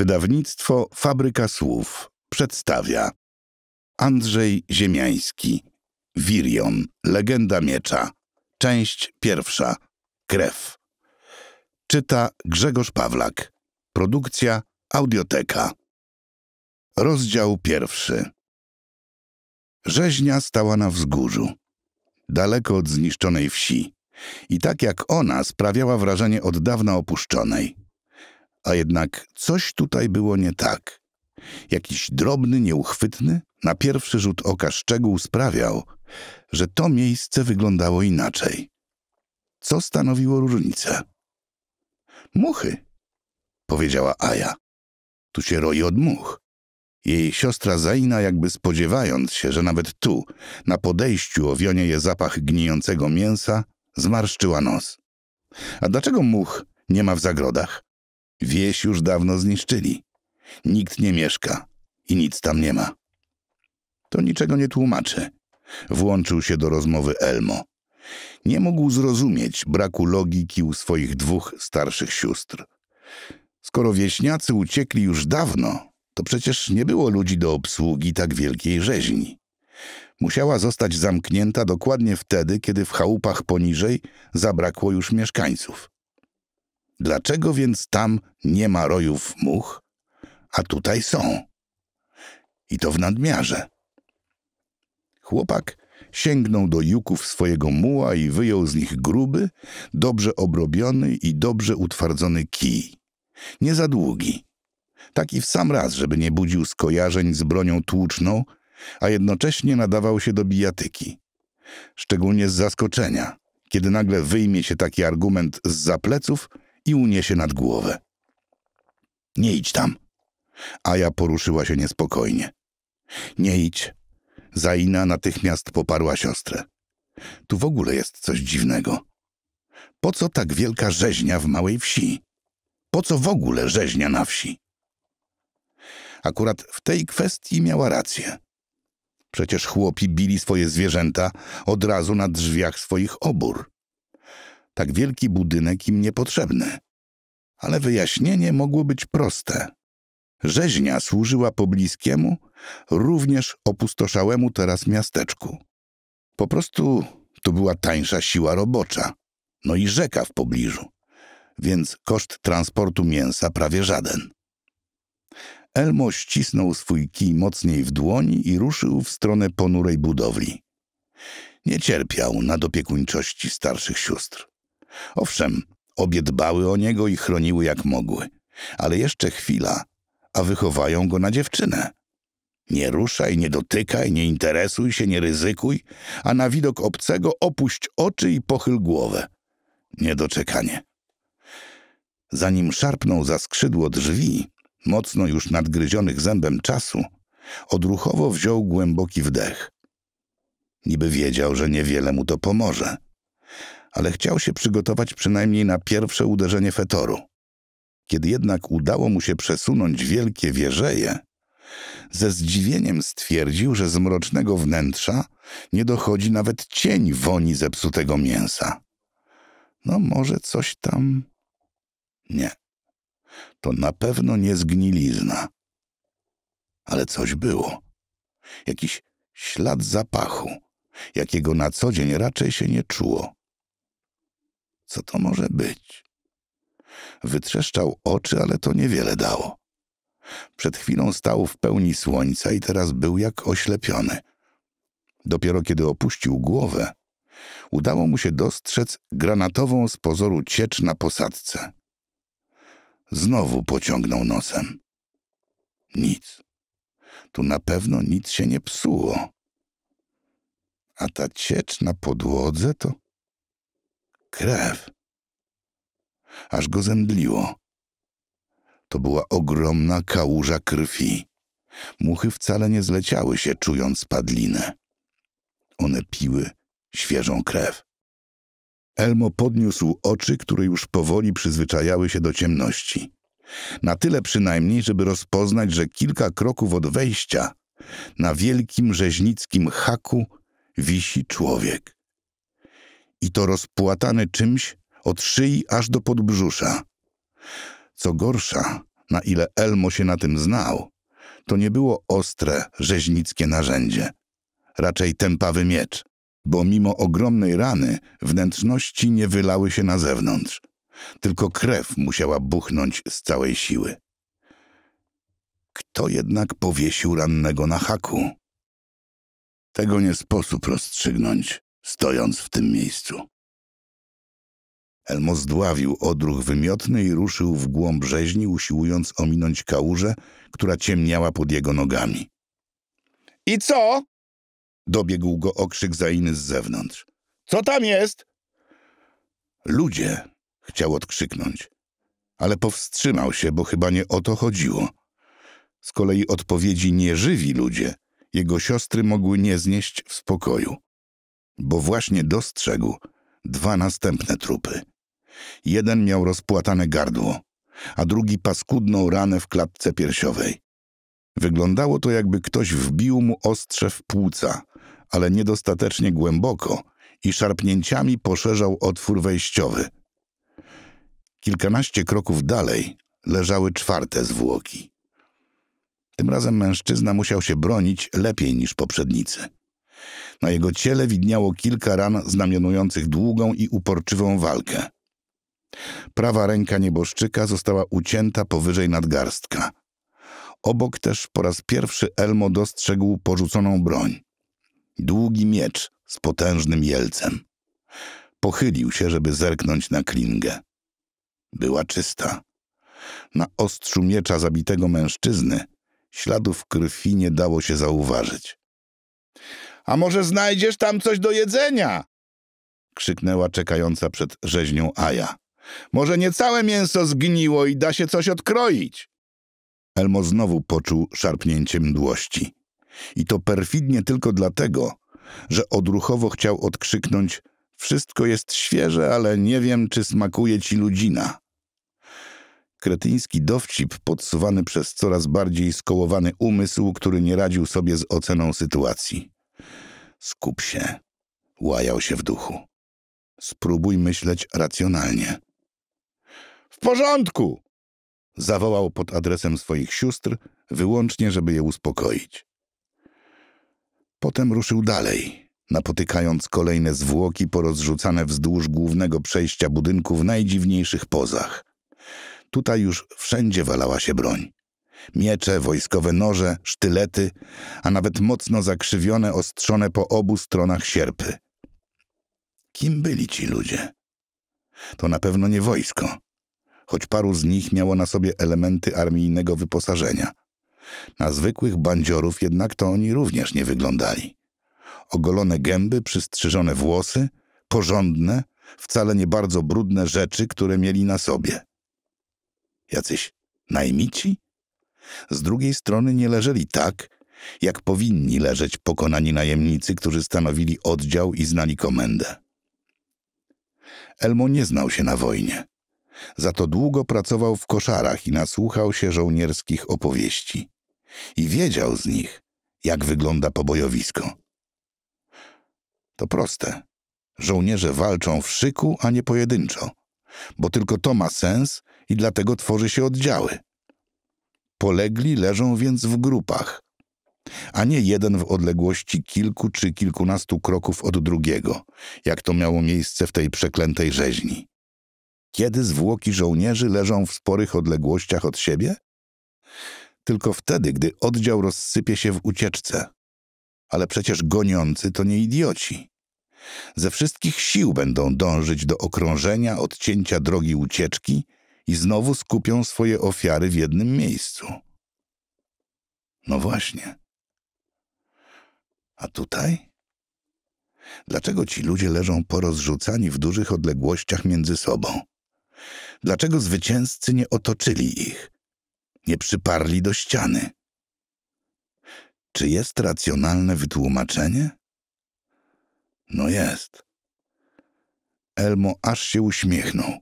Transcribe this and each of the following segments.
Wydawnictwo Fabryka Słów przedstawia Andrzej Ziemiański Wirion, Legenda Miecza Część pierwsza Krew Czyta Grzegorz Pawlak Produkcja Audioteka Rozdział pierwszy Rzeźnia stała na wzgórzu, daleko od zniszczonej wsi i tak jak ona sprawiała wrażenie od dawna opuszczonej – a jednak coś tutaj było nie tak. Jakiś drobny, nieuchwytny, na pierwszy rzut oka szczegół sprawiał, że to miejsce wyglądało inaczej. Co stanowiło różnicę? Muchy, powiedziała Aja. Tu się roi od much. Jej siostra Zaina, jakby spodziewając się, że nawet tu, na podejściu owionie je zapach gnijącego mięsa, zmarszczyła nos. A dlaczego much nie ma w zagrodach? Wieś już dawno zniszczyli. Nikt nie mieszka i nic tam nie ma. To niczego nie tłumaczy. Włączył się do rozmowy Elmo. Nie mógł zrozumieć braku logiki u swoich dwóch starszych sióstr. Skoro wieśniacy uciekli już dawno, to przecież nie było ludzi do obsługi tak wielkiej rzeźni. Musiała zostać zamknięta dokładnie wtedy, kiedy w chałupach poniżej zabrakło już mieszkańców. Dlaczego więc tam nie ma rojów much, a tutaj są? I to w nadmiarze. Chłopak sięgnął do juków swojego muła i wyjął z nich gruby, dobrze obrobiony i dobrze utwardzony kij. Nie za długi. Taki w sam raz, żeby nie budził skojarzeń z bronią tłuczną, a jednocześnie nadawał się do bijatyki. Szczególnie z zaskoczenia, kiedy nagle wyjmie się taki argument z zapleców i uniesie nad głowę. Nie idź tam. Aja poruszyła się niespokojnie. Nie idź. Zaina natychmiast poparła siostrę. Tu w ogóle jest coś dziwnego. Po co tak wielka rzeźnia w małej wsi? Po co w ogóle rzeźnia na wsi? Akurat w tej kwestii miała rację. Przecież chłopi bili swoje zwierzęta od razu na drzwiach swoich obór tak wielki budynek im niepotrzebny. Ale wyjaśnienie mogło być proste. Rzeźnia służyła pobliskiemu, również opustoszałemu teraz miasteczku. Po prostu to była tańsza siła robocza, no i rzeka w pobliżu, więc koszt transportu mięsa prawie żaden. Elmo ścisnął swój kij mocniej w dłoni i ruszył w stronę ponurej budowli. Nie cierpiał na dopiekuńczości starszych sióstr. Owszem, obie dbały o niego i chroniły jak mogły. Ale jeszcze chwila, a wychowają go na dziewczynę. Nie ruszaj, nie dotykaj, nie interesuj się, nie ryzykuj, a na widok obcego opuść oczy i pochyl głowę. Niedoczekanie. Zanim szarpnął za skrzydło drzwi, mocno już nadgryzionych zębem czasu, odruchowo wziął głęboki wdech. Niby wiedział, że niewiele mu to pomoże – ale chciał się przygotować przynajmniej na pierwsze uderzenie fetoru. Kiedy jednak udało mu się przesunąć wielkie wieżeje, ze zdziwieniem stwierdził, że z mrocznego wnętrza nie dochodzi nawet cień woni zepsutego mięsa. No może coś tam... Nie. To na pewno nie zgnilizna. Ale coś było. Jakiś ślad zapachu, jakiego na co dzień raczej się nie czuło. Co to może być? Wytrzeszczał oczy, ale to niewiele dało. Przed chwilą stał w pełni słońca i teraz był jak oślepiony. Dopiero kiedy opuścił głowę, udało mu się dostrzec granatową z pozoru ciecz na posadzce. Znowu pociągnął nosem. Nic. Tu na pewno nic się nie psuło. A ta ciecz na podłodze to Krew. Aż go zemdliło. To była ogromna kałuża krwi. Muchy wcale nie zleciały się, czując padlinę. One piły świeżą krew. Elmo podniósł oczy, które już powoli przyzwyczajały się do ciemności. Na tyle przynajmniej, żeby rozpoznać, że kilka kroków od wejścia na wielkim rzeźnickim haku wisi człowiek i to rozpłatany czymś od szyi aż do podbrzusza. Co gorsza, na ile Elmo się na tym znał, to nie było ostre, rzeźnickie narzędzie, raczej tępawy miecz, bo mimo ogromnej rany wnętrzności nie wylały się na zewnątrz, tylko krew musiała buchnąć z całej siły. Kto jednak powiesił rannego na haku? Tego nie sposób rozstrzygnąć stojąc w tym miejscu. Elmo zdławił odruch wymiotny i ruszył w głąb rzeźni, usiłując ominąć kałużę, która ciemniała pod jego nogami. I co? Dobiegł go okrzyk Zainy z zewnątrz. Co tam jest? Ludzie, chciał odkrzyknąć, ale powstrzymał się, bo chyba nie o to chodziło. Z kolei odpowiedzi nie żywi ludzie, jego siostry mogły nie znieść w spokoju bo właśnie dostrzegł dwa następne trupy. Jeden miał rozpłatane gardło, a drugi paskudną ranę w klatce piersiowej. Wyglądało to, jakby ktoś wbił mu ostrze w płuca, ale niedostatecznie głęboko i szarpnięciami poszerzał otwór wejściowy. Kilkanaście kroków dalej leżały czwarte zwłoki. Tym razem mężczyzna musiał się bronić lepiej niż poprzednicy. Na jego ciele widniało kilka ran znamionujących długą i uporczywą walkę. Prawa ręka nieboszczyka została ucięta powyżej nadgarstka. Obok też po raz pierwszy Elmo dostrzegł porzuconą broń. Długi miecz z potężnym jelcem. Pochylił się, żeby zerknąć na klingę. Była czysta. Na ostrzu miecza zabitego mężczyzny śladów krwi nie dało się zauważyć. A może znajdziesz tam coś do jedzenia? Krzyknęła czekająca przed rzeźnią Aja. Może nie całe mięso zgniło i da się coś odkroić. Elmo znowu poczuł szarpnięcie mdłości. I to perfidnie tylko dlatego, że odruchowo chciał odkrzyknąć wszystko jest świeże, ale nie wiem, czy smakuje ci ludzina. Kretyński dowcip podsuwany przez coraz bardziej skołowany umysł, który nie radził sobie z oceną sytuacji. Skup się. Łajał się w duchu. Spróbuj myśleć racjonalnie. W porządku! Zawołał pod adresem swoich sióstr, wyłącznie żeby je uspokoić. Potem ruszył dalej, napotykając kolejne zwłoki porozrzucane wzdłuż głównego przejścia budynku w najdziwniejszych pozach. Tutaj już wszędzie walała się broń. Miecze, wojskowe noże, sztylety, a nawet mocno zakrzywione, ostrzone po obu stronach sierpy. Kim byli ci ludzie? To na pewno nie wojsko, choć paru z nich miało na sobie elementy armijnego wyposażenia. Na zwykłych bandziorów jednak to oni również nie wyglądali. Ogolone gęby, przystrzyżone włosy, porządne, wcale nie bardzo brudne rzeczy, które mieli na sobie. Jacyś najmici? z drugiej strony nie leżeli tak, jak powinni leżeć pokonani najemnicy, którzy stanowili oddział i znali komendę. Elmo nie znał się na wojnie. Za to długo pracował w koszarach i nasłuchał się żołnierskich opowieści. I wiedział z nich, jak wygląda pobojowisko. To proste. Żołnierze walczą w szyku, a nie pojedynczo, bo tylko to ma sens i dlatego tworzy się oddziały. Polegli leżą więc w grupach, a nie jeden w odległości kilku czy kilkunastu kroków od drugiego, jak to miało miejsce w tej przeklętej rzeźni. Kiedy zwłoki żołnierzy leżą w sporych odległościach od siebie? Tylko wtedy, gdy oddział rozsypie się w ucieczce. Ale przecież goniący to nie idioci. Ze wszystkich sił będą dążyć do okrążenia, odcięcia drogi ucieczki – i znowu skupią swoje ofiary w jednym miejscu. No właśnie. A tutaj? Dlaczego ci ludzie leżą porozrzucani w dużych odległościach między sobą? Dlaczego zwycięzcy nie otoczyli ich? Nie przyparli do ściany? Czy jest racjonalne wytłumaczenie? No jest. Elmo aż się uśmiechnął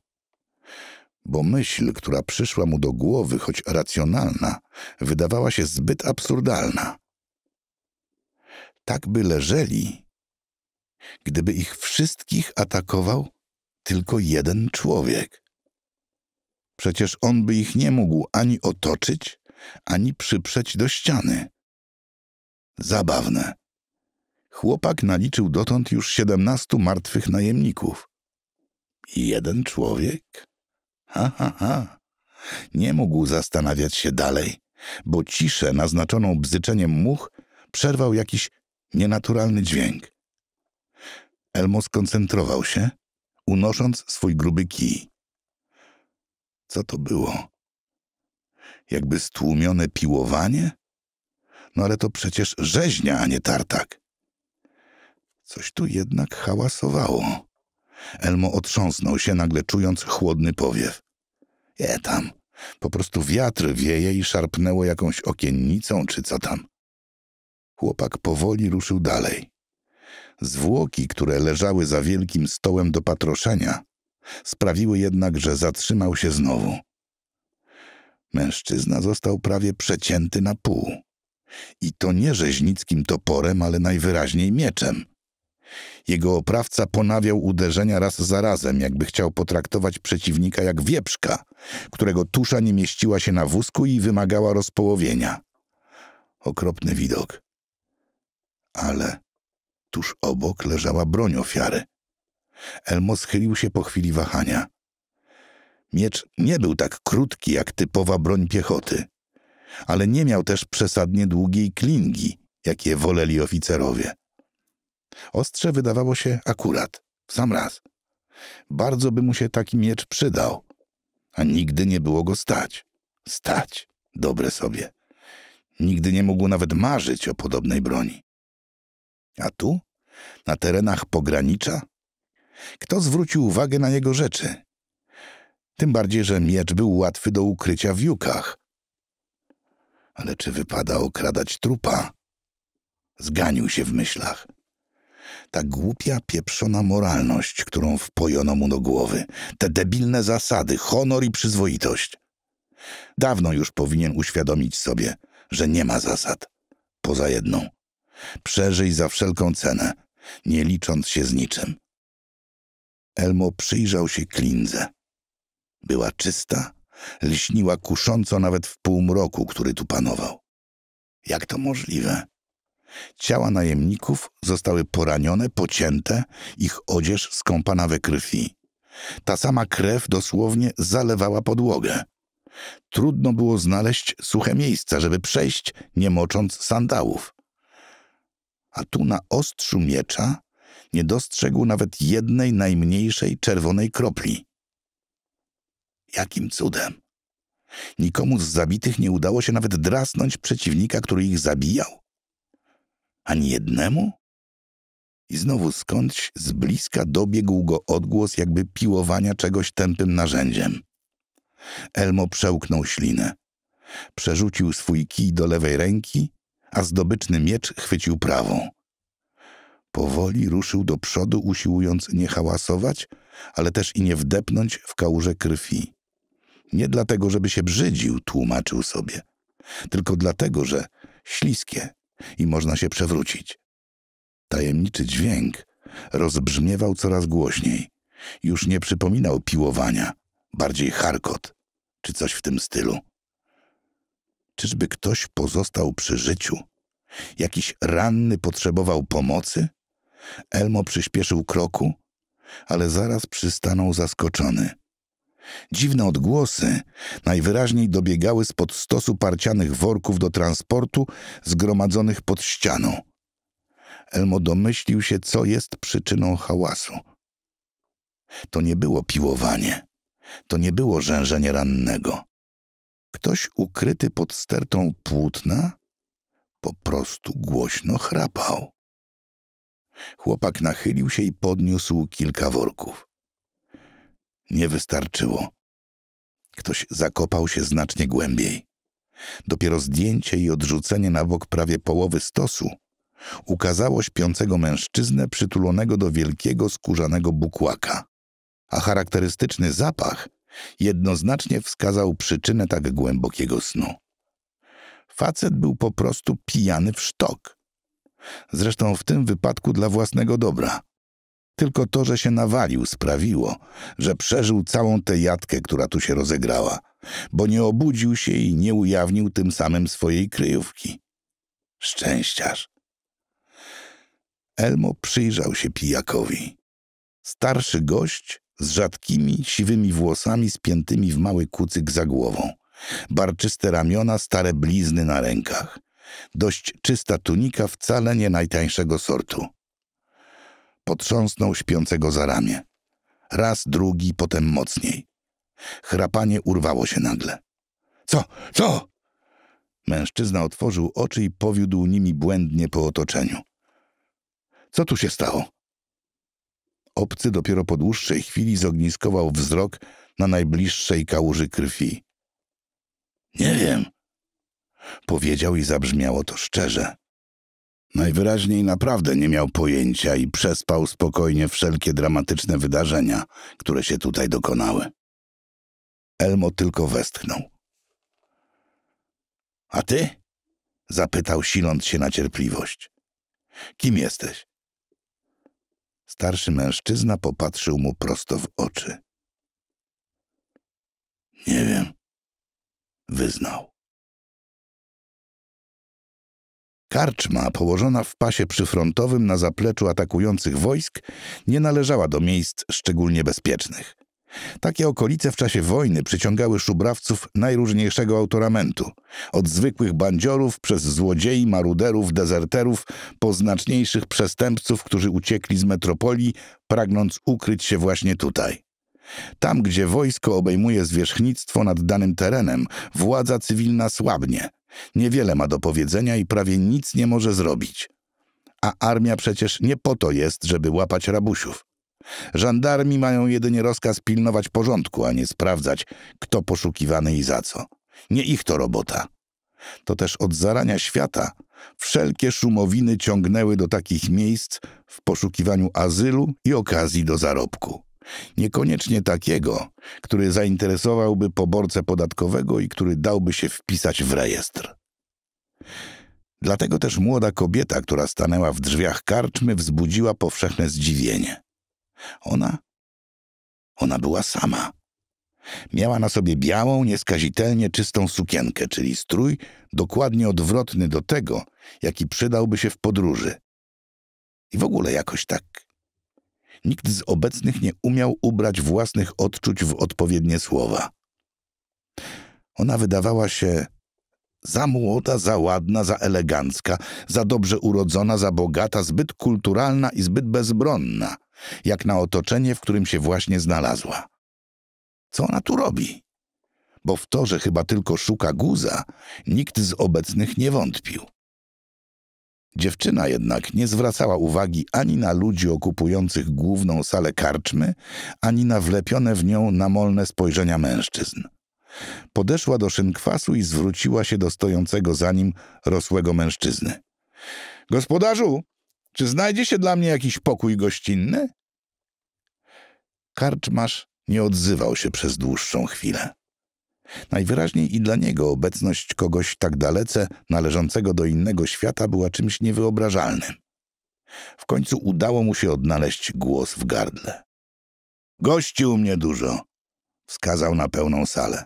bo myśl, która przyszła mu do głowy, choć racjonalna, wydawała się zbyt absurdalna. Tak by leżeli, gdyby ich wszystkich atakował tylko jeden człowiek. Przecież on by ich nie mógł ani otoczyć, ani przyprzeć do ściany. Zabawne. Chłopak naliczył dotąd już siedemnastu martwych najemników. Jeden człowiek? Ha, ha, ha. Nie mógł zastanawiać się dalej, bo ciszę naznaczoną bzyczeniem much przerwał jakiś nienaturalny dźwięk. Elmo skoncentrował się, unosząc swój gruby kij. Co to było? Jakby stłumione piłowanie? No ale to przecież rzeźnia, a nie tartak. Coś tu jednak hałasowało. Elmo otrząsnął się nagle, czując chłodny powiew. Je tam. Po prostu wiatr wieje i szarpnęło jakąś okiennicą czy co tam. Chłopak powoli ruszył dalej. Zwłoki, które leżały za wielkim stołem do patroszenia, sprawiły jednak, że zatrzymał się znowu. Mężczyzna został prawie przecięty na pół. I to nie rzeźnickim toporem, ale najwyraźniej mieczem. Jego oprawca ponawiał uderzenia raz za razem, jakby chciał potraktować przeciwnika jak wieprzka, którego tusza nie mieściła się na wózku i wymagała rozpołowienia. Okropny widok. Ale tuż obok leżała broń ofiary. Elmo schylił się po chwili wahania. Miecz nie był tak krótki jak typowa broń piechoty, ale nie miał też przesadnie długiej klingi, jakie woleli oficerowie. Ostrze wydawało się akurat, w sam raz. Bardzo by mu się taki miecz przydał, a nigdy nie było go stać. Stać, dobre sobie. Nigdy nie mógł nawet marzyć o podobnej broni. A tu? Na terenach pogranicza? Kto zwrócił uwagę na jego rzeczy? Tym bardziej, że miecz był łatwy do ukrycia w jukach. Ale czy wypada okradać trupa? Zganił się w myślach. Ta głupia, pieprzona moralność, którą wpojono mu do głowy. Te debilne zasady, honor i przyzwoitość. Dawno już powinien uświadomić sobie, że nie ma zasad. Poza jedną. Przeżyj za wszelką cenę, nie licząc się z niczym. Elmo przyjrzał się klindze. Była czysta, lśniła kusząco nawet w półmroku, który tu panował. Jak to możliwe? Ciała najemników zostały poranione, pocięte, ich odzież skąpana we krwi. Ta sama krew dosłownie zalewała podłogę. Trudno było znaleźć suche miejsca, żeby przejść, nie mocząc sandałów. A tu na ostrzu miecza nie dostrzegł nawet jednej najmniejszej czerwonej kropli. Jakim cudem? Nikomu z zabitych nie udało się nawet drasnąć przeciwnika, który ich zabijał? Ani jednemu? I znowu skądś z bliska dobiegł go odgłos jakby piłowania czegoś tępym narzędziem. Elmo przełknął ślinę. Przerzucił swój kij do lewej ręki, a zdobyczny miecz chwycił prawą. Powoli ruszył do przodu, usiłując nie hałasować, ale też i nie wdepnąć w kałużę krwi. Nie dlatego, żeby się brzydził, tłumaczył sobie, tylko dlatego, że śliskie, i można się przewrócić. Tajemniczy dźwięk rozbrzmiewał coraz głośniej. Już nie przypominał piłowania, bardziej charkot czy coś w tym stylu. Czyżby ktoś pozostał przy życiu? Jakiś ranny potrzebował pomocy? Elmo przyspieszył kroku, ale zaraz przystanął zaskoczony. Dziwne odgłosy najwyraźniej dobiegały spod stosu parcianych worków do transportu zgromadzonych pod ścianą. Elmo domyślił się, co jest przyczyną hałasu. To nie było piłowanie. To nie było rzężenie rannego. Ktoś ukryty pod stertą płótna po prostu głośno chrapał. Chłopak nachylił się i podniósł kilka worków. Nie wystarczyło. Ktoś zakopał się znacznie głębiej. Dopiero zdjęcie i odrzucenie na bok prawie połowy stosu ukazało śpiącego mężczyznę przytulonego do wielkiego skórzanego bukłaka, a charakterystyczny zapach jednoznacznie wskazał przyczynę tak głębokiego snu. Facet był po prostu pijany w sztok. Zresztą w tym wypadku dla własnego dobra – tylko to, że się nawalił, sprawiło, że przeżył całą tę jadkę, która tu się rozegrała, bo nie obudził się i nie ujawnił tym samym swojej kryjówki. Szczęściarz. Elmo przyjrzał się pijakowi. Starszy gość z rzadkimi, siwymi włosami spiętymi w mały kucyk za głową. Barczyste ramiona, stare blizny na rękach. Dość czysta tunika, wcale nie najtańszego sortu. Potrząsnął śpiącego za ramię. Raz, drugi, potem mocniej. Chrapanie urwało się nagle. Co? Co? Mężczyzna otworzył oczy i powiódł nimi błędnie po otoczeniu. Co tu się stało? Obcy dopiero po dłuższej chwili zogniskował wzrok na najbliższej kałuży krwi. Nie wiem, powiedział i zabrzmiało to szczerze. Najwyraźniej naprawdę nie miał pojęcia i przespał spokojnie wszelkie dramatyczne wydarzenia, które się tutaj dokonały. Elmo tylko westchnął. A ty? zapytał, siląc się na cierpliwość. Kim jesteś? Starszy mężczyzna popatrzył mu prosto w oczy. Nie wiem, wyznał. Karczma, położona w pasie przyfrontowym na zapleczu atakujących wojsk, nie należała do miejsc szczególnie bezpiecznych. Takie okolice w czasie wojny przyciągały szubrawców najróżniejszego autoramentu, od zwykłych bandziorów przez złodziei, maruderów, dezerterów, po znaczniejszych przestępców, którzy uciekli z metropolii, pragnąc ukryć się właśnie tutaj. Tam, gdzie wojsko obejmuje zwierzchnictwo nad danym terenem, władza cywilna słabnie. Niewiele ma do powiedzenia i prawie nic nie może zrobić. A armia przecież nie po to jest, żeby łapać rabusiów. Żandarmi mają jedynie rozkaz pilnować porządku, a nie sprawdzać, kto poszukiwany i za co. Nie ich to robota. To też od zarania świata wszelkie szumowiny ciągnęły do takich miejsc w poszukiwaniu azylu i okazji do zarobku. Niekoniecznie takiego, który zainteresowałby poborcę podatkowego i który dałby się wpisać w rejestr. Dlatego też młoda kobieta, która stanęła w drzwiach karczmy, wzbudziła powszechne zdziwienie. Ona? Ona była sama. Miała na sobie białą, nieskazitelnie czystą sukienkę, czyli strój dokładnie odwrotny do tego, jaki przydałby się w podróży. I w ogóle jakoś tak nikt z obecnych nie umiał ubrać własnych odczuć w odpowiednie słowa. Ona wydawała się za młoda, za ładna, za elegancka, za dobrze urodzona, za bogata, zbyt kulturalna i zbyt bezbronna, jak na otoczenie, w którym się właśnie znalazła. Co ona tu robi? Bo w to, że chyba tylko szuka guza, nikt z obecnych nie wątpił. Dziewczyna jednak nie zwracała uwagi ani na ludzi okupujących główną salę karczmy, ani na wlepione w nią namolne spojrzenia mężczyzn. Podeszła do szynkwasu i zwróciła się do stojącego za nim rosłego mężczyzny. Gospodarzu, czy znajdzie się dla mnie jakiś pokój gościnny? Karczmasz nie odzywał się przez dłuższą chwilę. Najwyraźniej i dla niego obecność kogoś tak dalece, należącego do innego świata, była czymś niewyobrażalnym. W końcu udało mu się odnaleźć głos w gardle. Gości u mnie dużo, wskazał na pełną salę.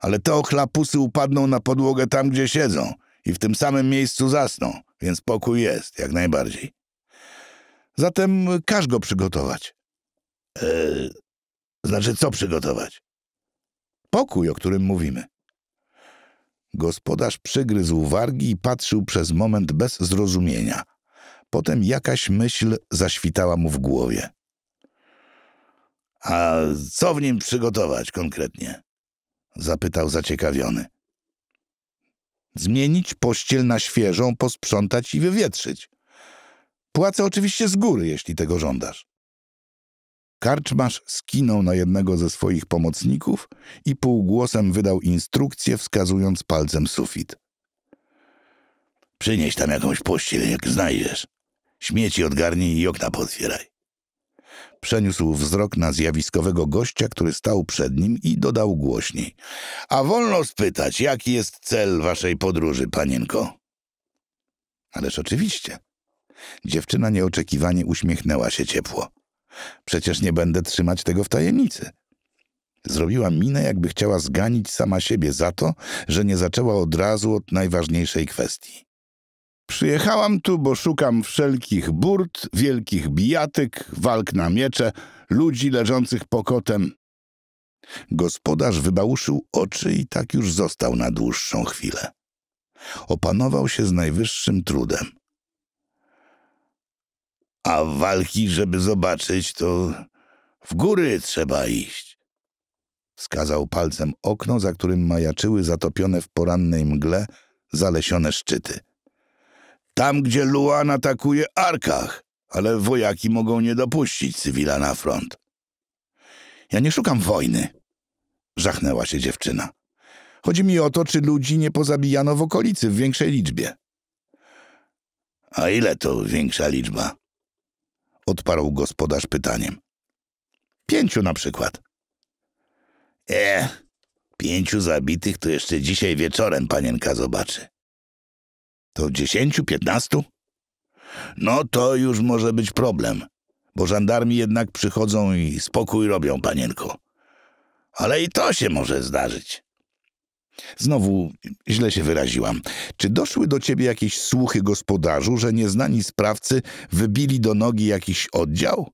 Ale te ochlapusy upadną na podłogę tam, gdzie siedzą i w tym samym miejscu zasną, więc pokój jest, jak najbardziej. Zatem każ go przygotować. E, znaczy, co przygotować? pokój, o którym mówimy. Gospodarz przygryzł wargi i patrzył przez moment bez zrozumienia. Potem jakaś myśl zaświtała mu w głowie. A co w nim przygotować konkretnie? Zapytał zaciekawiony. Zmienić pościel na świeżą, posprzątać i wywietrzyć. Płacę oczywiście z góry, jeśli tego żądasz. Karczmarz skinął na jednego ze swoich pomocników i półgłosem wydał instrukcję, wskazując palcem sufit. Przynieś tam jakąś pościel, jak znajdziesz. Śmieci odgarnij i okna potwieraj. Przeniósł wzrok na zjawiskowego gościa, który stał przed nim i dodał głośniej. A wolno spytać, jaki jest cel waszej podróży, panienko? Ależ oczywiście. Dziewczyna nieoczekiwanie uśmiechnęła się ciepło. Przecież nie będę trzymać tego w tajemnicy. Zrobiła minę, jakby chciała zganić sama siebie za to, że nie zaczęła od razu od najważniejszej kwestii. Przyjechałam tu, bo szukam wszelkich burt, wielkich bijatyk, walk na miecze, ludzi leżących pokotem. Gospodarz wybałuszył oczy i tak już został na dłuższą chwilę. Opanował się z najwyższym trudem. A walki, żeby zobaczyć, to w góry trzeba iść. Wskazał palcem okno, za którym majaczyły zatopione w porannej mgle zalesione szczyty. Tam, gdzie Luan atakuje Arkach, ale wojaki mogą nie dopuścić cywila na front. Ja nie szukam wojny, żachnęła się dziewczyna. Chodzi mi o to, czy ludzi nie pozabijano w okolicy w większej liczbie. A ile to większa liczba? odparł gospodarz pytaniem. Pięciu na przykład. E, pięciu zabitych to jeszcze dzisiaj wieczorem panienka zobaczy. To dziesięciu, piętnastu? No to już może być problem, bo żandarmi jednak przychodzą i spokój robią, panienko. Ale i to się może zdarzyć. Znowu źle się wyraziłam. Czy doszły do ciebie jakieś słuchy gospodarzu, że nieznani sprawcy wybili do nogi jakiś oddział?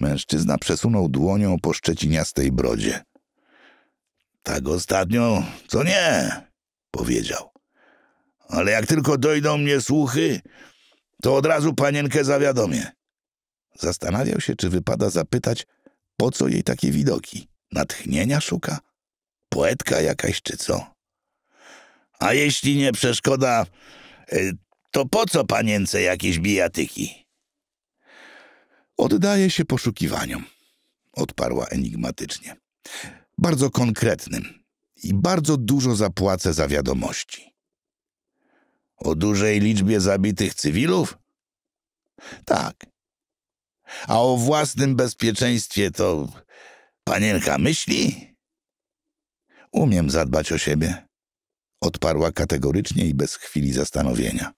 Mężczyzna przesunął dłonią po szczeciniastej brodzie. Tak ostatnio, co nie, powiedział. Ale jak tylko dojdą mnie słuchy, to od razu panienkę zawiadomię. Zastanawiał się, czy wypada zapytać, po co jej takie widoki. Natchnienia szuka? poetka jakaś czy co? A jeśli nie przeszkoda, y, to po co panience jakieś bijatyki? Oddaję się poszukiwaniom, odparła enigmatycznie. Bardzo konkretnym i bardzo dużo zapłacę za wiadomości. O dużej liczbie zabitych cywilów? Tak. A o własnym bezpieczeństwie to panienka myśli? Umiem zadbać o siebie. Odparła kategorycznie i bez chwili zastanowienia.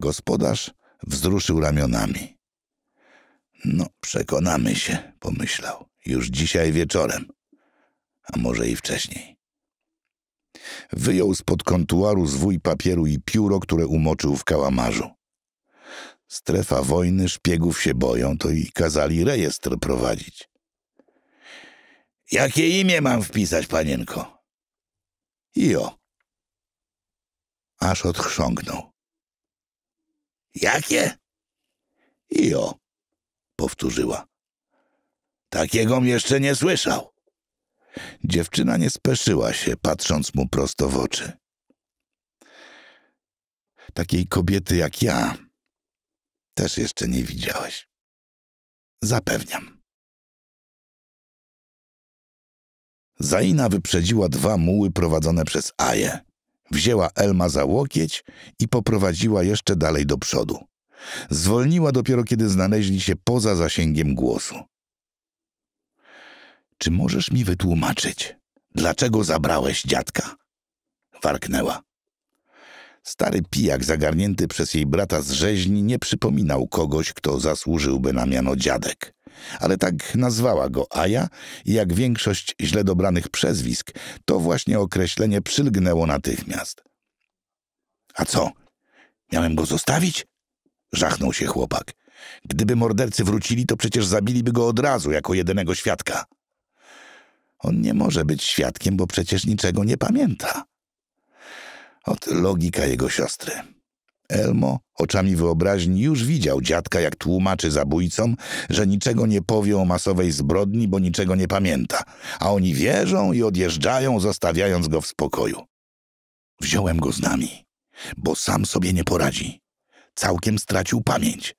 Gospodarz wzruszył ramionami. No, przekonamy się, pomyślał, już dzisiaj wieczorem, a może i wcześniej. Wyjął spod kontuaru zwój papieru i pióro, które umoczył w kałamarzu. Strefa wojny, szpiegów się boją, to i kazali rejestr prowadzić. Jakie imię mam wpisać, panienko? Io. Aż odchrząknął. Jakie? Io, powtórzyła. Takiego jeszcze nie słyszał. Dziewczyna nie speszyła się, patrząc mu prosto w oczy. Takiej kobiety jak ja też jeszcze nie widziałeś. Zapewniam. Zaina wyprzedziła dwa muły prowadzone przez Aję. Wzięła Elma za łokieć i poprowadziła jeszcze dalej do przodu. Zwolniła dopiero, kiedy znaleźli się poza zasięgiem głosu. Czy możesz mi wytłumaczyć, dlaczego zabrałeś dziadka? Warknęła. Stary pijak zagarnięty przez jej brata z rzeźni nie przypominał kogoś, kto zasłużyłby na miano dziadek. Ale tak nazwała go Aja i jak większość źle dobranych przezwisk, to właśnie określenie przylgnęło natychmiast. A co? Miałem go zostawić? Żachnął się chłopak. Gdyby mordercy wrócili, to przecież zabiliby go od razu jako jedynego świadka. On nie może być świadkiem, bo przecież niczego nie pamięta. Ot logika jego siostry. Elmo oczami wyobraźni już widział dziadka, jak tłumaczy zabójcom, że niczego nie powie o masowej zbrodni, bo niczego nie pamięta, a oni wierzą i odjeżdżają, zostawiając go w spokoju. Wziąłem go z nami, bo sam sobie nie poradzi. Całkiem stracił pamięć.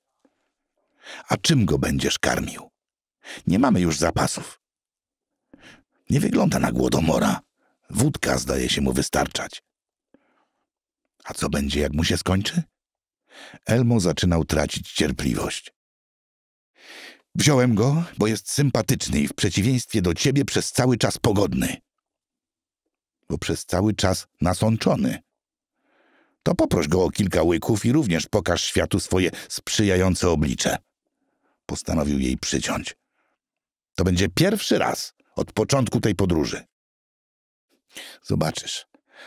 A czym go będziesz karmił? Nie mamy już zapasów. Nie wygląda na głodomora. Wódka zdaje się mu wystarczać. A co będzie, jak mu się skończy? Elmo zaczynał tracić cierpliwość. Wziąłem go, bo jest sympatyczny i w przeciwieństwie do ciebie przez cały czas pogodny. Bo przez cały czas nasączony. To poproś go o kilka łyków i również pokaż światu swoje sprzyjające oblicze. Postanowił jej przyciąć. To będzie pierwszy raz od początku tej podróży. Zobaczysz,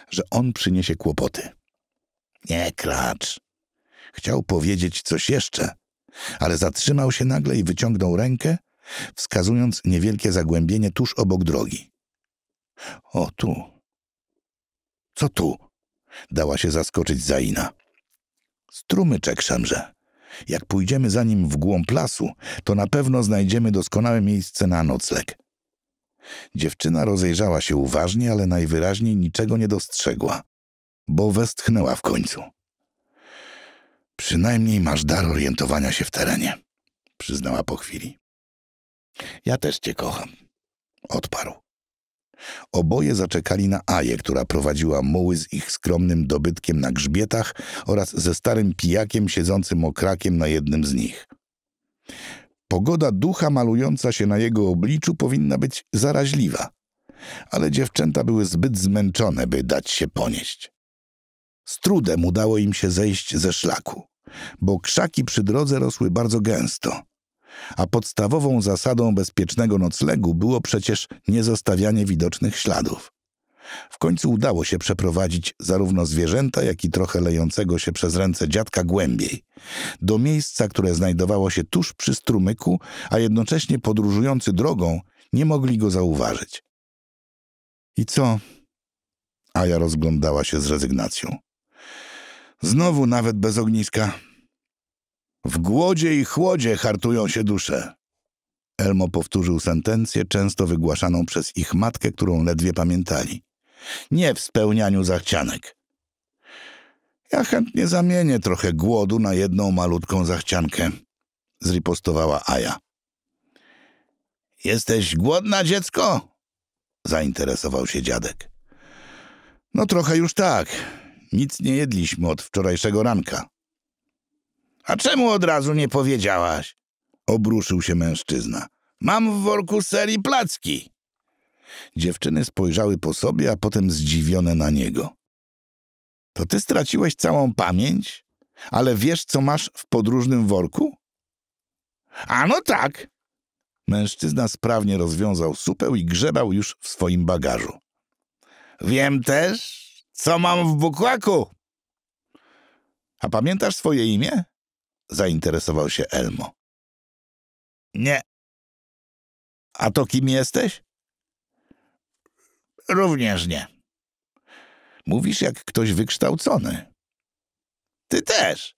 że on przyniesie kłopoty. Nie klacz. Chciał powiedzieć coś jeszcze, ale zatrzymał się nagle i wyciągnął rękę, wskazując niewielkie zagłębienie tuż obok drogi. O tu. Co tu? Dała się zaskoczyć Zaina. Strumyczek szemrze. Jak pójdziemy za nim w głąb lasu, to na pewno znajdziemy doskonałe miejsce na nocleg. Dziewczyna rozejrzała się uważnie, ale najwyraźniej niczego nie dostrzegła bo westchnęła w końcu. Przynajmniej masz dar orientowania się w terenie, przyznała po chwili. Ja też cię kocham, odparł. Oboje zaczekali na Aję, która prowadziła muły z ich skromnym dobytkiem na grzbietach oraz ze starym pijakiem siedzącym okrakiem na jednym z nich. Pogoda ducha malująca się na jego obliczu powinna być zaraźliwa, ale dziewczęta były zbyt zmęczone, by dać się ponieść. Z trudem udało im się zejść ze szlaku, bo krzaki przy drodze rosły bardzo gęsto. A podstawową zasadą bezpiecznego noclegu było przecież niezostawianie widocznych śladów. W końcu udało się przeprowadzić zarówno zwierzęta, jak i trochę lejącego się przez ręce dziadka głębiej, do miejsca, które znajdowało się tuż przy strumyku, a jednocześnie podróżujący drogą nie mogli go zauważyć. I co? Aja rozglądała się z rezygnacją. Znowu nawet bez ogniska. W głodzie i chłodzie hartują się dusze. Elmo powtórzył sentencję często wygłaszaną przez ich matkę, którą ledwie pamiętali. Nie w spełnianiu zachcianek. Ja chętnie zamienię trochę głodu na jedną malutką zachciankę, zripostowała Aja. Jesteś głodna, dziecko? zainteresował się dziadek. No trochę już tak, nic nie jedliśmy od wczorajszego ranka. A czemu od razu nie powiedziałaś? Obruszył się mężczyzna. Mam w worku serii placki. Dziewczyny spojrzały po sobie, a potem zdziwione na niego. To ty straciłeś całą pamięć? Ale wiesz, co masz w podróżnym worku? Ano tak. Mężczyzna sprawnie rozwiązał supeł i grzebał już w swoim bagażu. Wiem też, co mam w bukłaku? A pamiętasz swoje imię? Zainteresował się Elmo. Nie. A to kim jesteś? Również nie. Mówisz jak ktoś wykształcony. Ty też,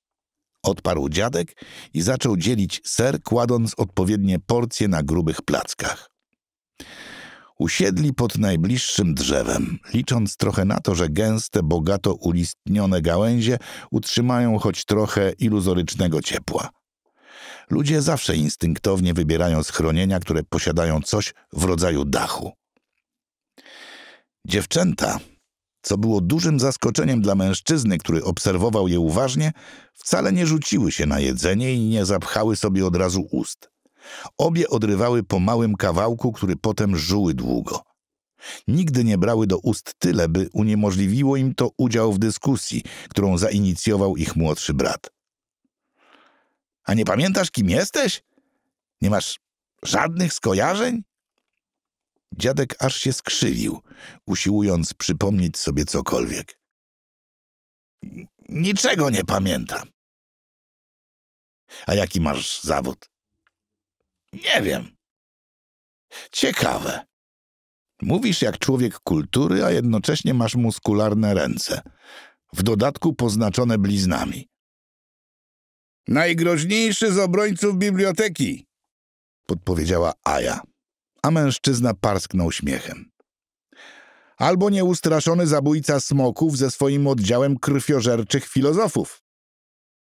odparł dziadek i zaczął dzielić ser, kładąc odpowiednie porcje na grubych plackach. Usiedli pod najbliższym drzewem, licząc trochę na to, że gęste, bogato ulistnione gałęzie utrzymają choć trochę iluzorycznego ciepła. Ludzie zawsze instynktownie wybierają schronienia, które posiadają coś w rodzaju dachu. Dziewczęta, co było dużym zaskoczeniem dla mężczyzny, który obserwował je uważnie, wcale nie rzuciły się na jedzenie i nie zapchały sobie od razu ust. Obie odrywały po małym kawałku, który potem żuły długo. Nigdy nie brały do ust tyle, by uniemożliwiło im to udział w dyskusji, którą zainicjował ich młodszy brat. A nie pamiętasz, kim jesteś? Nie masz żadnych skojarzeń? Dziadek aż się skrzywił, usiłując przypomnieć sobie cokolwiek. Niczego nie pamiętam. A jaki masz zawód? Nie wiem. Ciekawe. Mówisz jak człowiek kultury, a jednocześnie masz muskularne ręce. W dodatku poznaczone bliznami. Najgroźniejszy z obrońców biblioteki, podpowiedziała Aja, a mężczyzna parsknął śmiechem. Albo nieustraszony zabójca smoków ze swoim oddziałem krwiożerczych filozofów.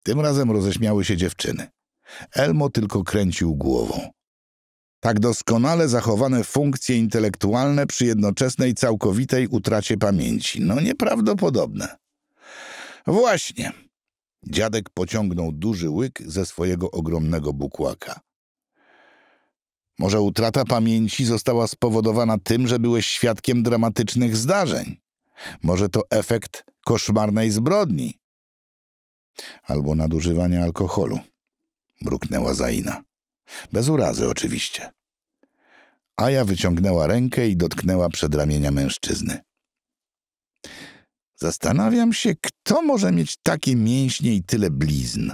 Tym razem roześmiały się dziewczyny. Elmo tylko kręcił głową. Tak doskonale zachowane funkcje intelektualne przy jednoczesnej całkowitej utracie pamięci. No nieprawdopodobne. Właśnie. Dziadek pociągnął duży łyk ze swojego ogromnego bukłaka. Może utrata pamięci została spowodowana tym, że byłeś świadkiem dramatycznych zdarzeń. Może to efekt koszmarnej zbrodni. Albo nadużywania alkoholu mruknęła Zaina. Bez urazy oczywiście. Aja wyciągnęła rękę i dotknęła przedramienia mężczyzny. Zastanawiam się, kto może mieć takie mięśnie i tyle blizn.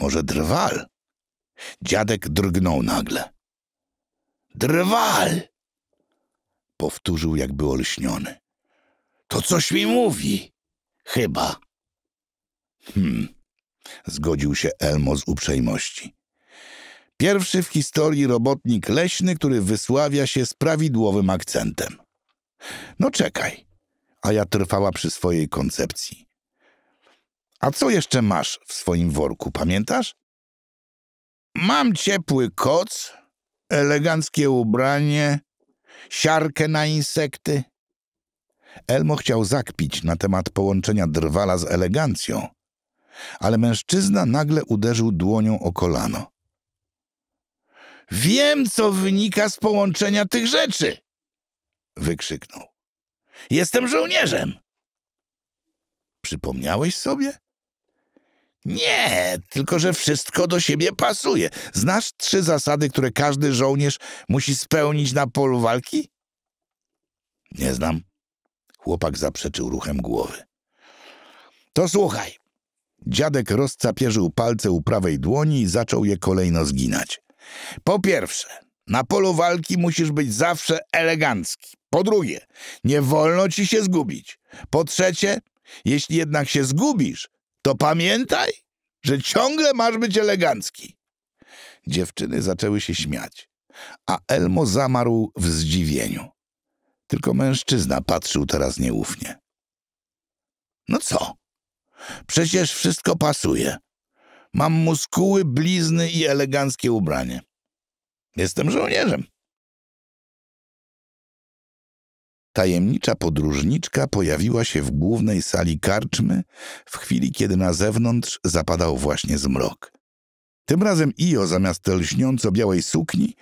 Może drwal? Dziadek drgnął nagle. Drwal! Powtórzył, jakby olśniony. To coś mi mówi. Chyba. Hmm zgodził się Elmo z uprzejmości. Pierwszy w historii robotnik leśny, który wysławia się z prawidłowym akcentem. No czekaj, a ja trwała przy swojej koncepcji. A co jeszcze masz w swoim worku, pamiętasz? Mam ciepły koc, eleganckie ubranie, siarkę na insekty. Elmo chciał zakpić na temat połączenia drwala z elegancją, ale mężczyzna nagle uderzył dłonią o kolano. Wiem, co wynika z połączenia tych rzeczy! wykrzyknął. Jestem żołnierzem! Przypomniałeś sobie? Nie, tylko że wszystko do siebie pasuje. Znasz trzy zasady, które każdy żołnierz musi spełnić na polu walki? Nie znam. Chłopak zaprzeczył ruchem głowy. To słuchaj. Dziadek rozcapierzył palce u prawej dłoni i zaczął je kolejno zginać. Po pierwsze, na polu walki musisz być zawsze elegancki. Po drugie, nie wolno ci się zgubić. Po trzecie, jeśli jednak się zgubisz, to pamiętaj, że ciągle masz być elegancki. Dziewczyny zaczęły się śmiać, a Elmo zamarł w zdziwieniu. Tylko mężczyzna patrzył teraz nieufnie. No co? Przecież wszystko pasuje. Mam muskuły, blizny i eleganckie ubranie. Jestem żołnierzem. Tajemnicza podróżniczka pojawiła się w głównej sali karczmy w chwili, kiedy na zewnątrz zapadał właśnie zmrok. Tym razem Io zamiast lśniąco-białej sukni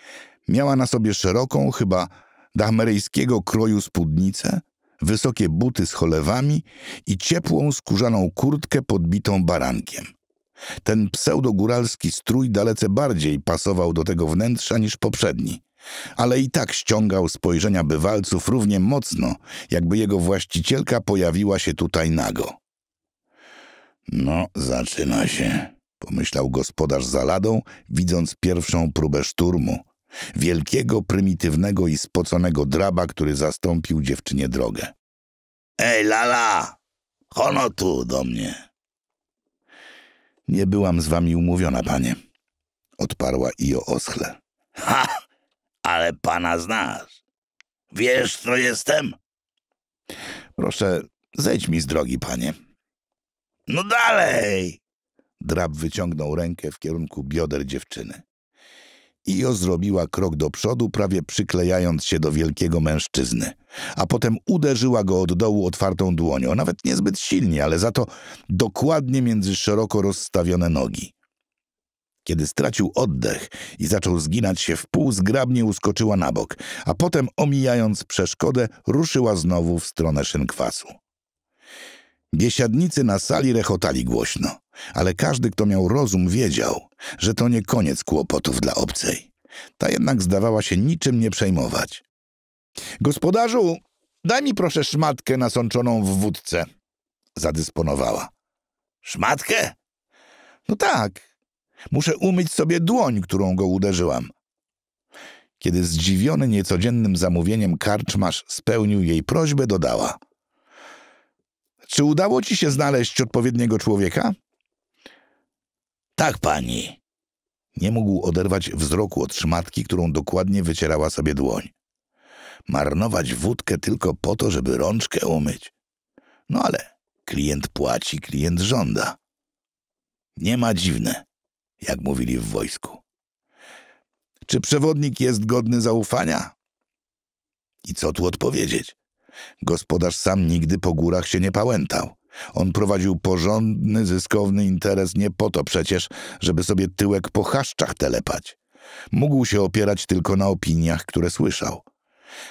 miała na sobie szeroką, chyba dachmeryjskiego kroju spódnicę, wysokie buty z cholewami i ciepłą, skórzaną kurtkę podbitą barankiem. Ten pseudogóralski strój dalece bardziej pasował do tego wnętrza niż poprzedni, ale i tak ściągał spojrzenia bywalców równie mocno, jakby jego właścicielka pojawiła się tutaj nago. No, zaczyna się, pomyślał gospodarz za ladą, widząc pierwszą próbę szturmu, wielkiego, prymitywnego i spoconego draba, który zastąpił dziewczynie drogę. Ej, lala! chono tu do mnie! Nie byłam z wami umówiona, panie, odparła Io oschle. Ha! Ale pana znasz. Wiesz, co jestem? Proszę, zejdź mi z drogi, panie. No dalej! Drab wyciągnął rękę w kierunku bioder dziewczyny. Io zrobiła krok do przodu, prawie przyklejając się do wielkiego mężczyzny, a potem uderzyła go od dołu otwartą dłonią, nawet niezbyt silnie, ale za to dokładnie między szeroko rozstawione nogi. Kiedy stracił oddech i zaczął zginać się w pół, zgrabnie uskoczyła na bok, a potem, omijając przeszkodę, ruszyła znowu w stronę szynkwasu. Biesiadnicy na sali rechotali głośno, ale każdy, kto miał rozum, wiedział, że to nie koniec kłopotów dla obcej. Ta jednak zdawała się niczym nie przejmować. Gospodarzu, daj mi proszę szmatkę nasączoną w wódce. Zadysponowała. Szmatkę? No tak. Muszę umyć sobie dłoń, którą go uderzyłam. Kiedy zdziwiony niecodziennym zamówieniem karczmasz spełnił jej prośbę, dodała – czy udało ci się znaleźć odpowiedniego człowieka? Tak, pani. Nie mógł oderwać wzroku od szmatki, którą dokładnie wycierała sobie dłoń. Marnować wódkę tylko po to, żeby rączkę umyć. No ale klient płaci, klient żąda. Nie ma dziwne, jak mówili w wojsku. Czy przewodnik jest godny zaufania? I co tu odpowiedzieć? Gospodarz sam nigdy po górach się nie pałętał. On prowadził porządny, zyskowny interes nie po to przecież, żeby sobie tyłek po chaszczach telepać. Mógł się opierać tylko na opiniach, które słyszał.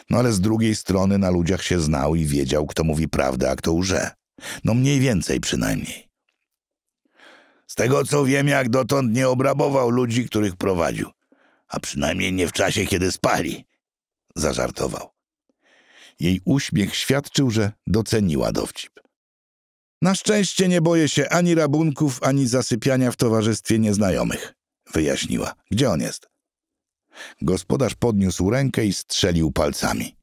No ale z drugiej strony na ludziach się znał i wiedział, kto mówi prawdę, a kto łże. No mniej więcej przynajmniej. Z tego co wiem, jak dotąd nie obrabował ludzi, których prowadził. A przynajmniej nie w czasie, kiedy spali. Zażartował. Jej uśmiech świadczył, że doceniła dowcip. Na szczęście nie boję się ani rabunków, ani zasypiania w towarzystwie nieznajomych, wyjaśniła. Gdzie on jest? Gospodarz podniósł rękę i strzelił palcami.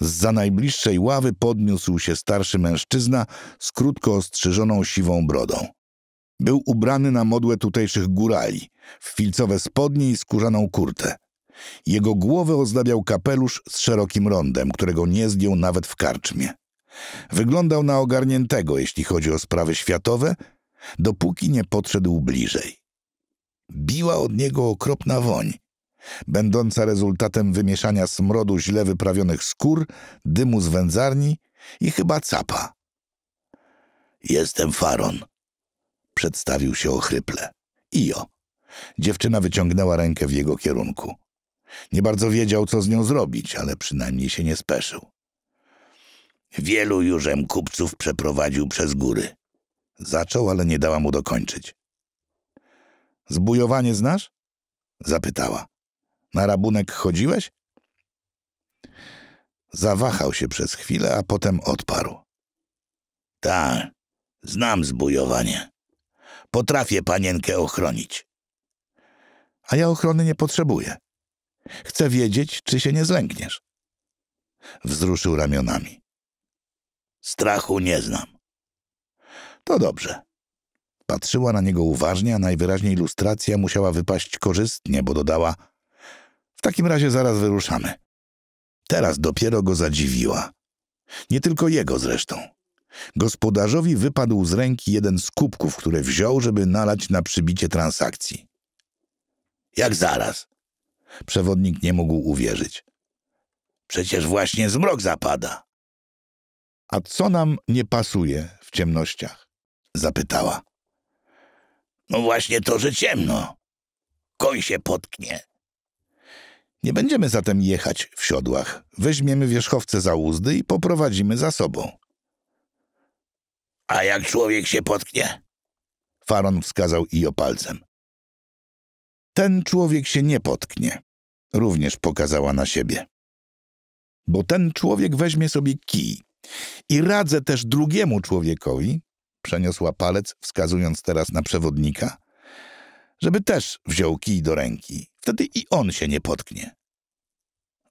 Z za najbliższej ławy podniósł się starszy mężczyzna z krótko ostrzyżoną siwą brodą. Był ubrany na modłę tutejszych górali, w filcowe spodnie i skórzaną kurtę. Jego głowę ozdabiał kapelusz z szerokim rondem, którego nie zdjął nawet w karczmie. Wyglądał na ogarniętego, jeśli chodzi o sprawy światowe, dopóki nie podszedł bliżej. Biła od niego okropna woń, będąca rezultatem wymieszania smrodu źle wyprawionych skór, dymu z wędzarni i chyba capa. Jestem Faron, przedstawił się ochryple. Ijo. Dziewczyna wyciągnęła rękę w jego kierunku. Nie bardzo wiedział, co z nią zrobić, ale przynajmniej się nie speszył. Wielu jużem kupców przeprowadził przez góry. Zaczął, ale nie dała mu dokończyć. Zbujowanie znasz? Zapytała. Na rabunek chodziłeś? Zawahał się przez chwilę, a potem odparł. Tak, znam zbujowanie. Potrafię panienkę ochronić. A ja ochrony nie potrzebuję. Chcę wiedzieć, czy się nie zlękniesz. Wzruszył ramionami. Strachu nie znam. To dobrze. Patrzyła na niego uważnie, a najwyraźniej ilustracja musiała wypaść korzystnie, bo dodała – w takim razie zaraz wyruszamy. Teraz dopiero go zadziwiła. Nie tylko jego zresztą. Gospodarzowi wypadł z ręki jeden z kubków, które wziął, żeby nalać na przybicie transakcji. – Jak zaraz? Przewodnik nie mógł uwierzyć. Przecież właśnie zmrok zapada. A co nam nie pasuje w ciemnościach? Zapytała. No właśnie to, że ciemno. Koń się potknie. Nie będziemy zatem jechać w siodłach. Weźmiemy wierzchowce za uzdy i poprowadzimy za sobą. A jak człowiek się potknie? Faron wskazał Io palcem ten człowiek się nie potknie. Również pokazała na siebie. Bo ten człowiek weźmie sobie kij. I radzę też drugiemu człowiekowi, przeniosła palec, wskazując teraz na przewodnika, żeby też wziął kij do ręki. Wtedy i on się nie potknie.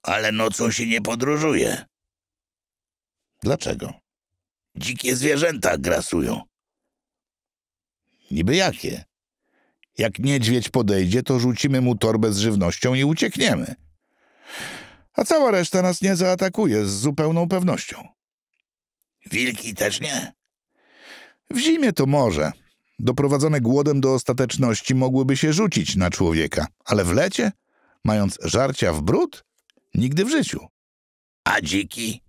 Ale nocą się nie podróżuje. Dlaczego? Dzikie zwierzęta grasują. Niby jakie? Jak niedźwiedź podejdzie, to rzucimy mu torbę z żywnością i uciekniemy. A cała reszta nas nie zaatakuje z zupełną pewnością. Wilki też nie? W zimie to może. Doprowadzone głodem do ostateczności mogłyby się rzucić na człowieka, ale w lecie, mając żarcia w brud, nigdy w życiu. A dziki?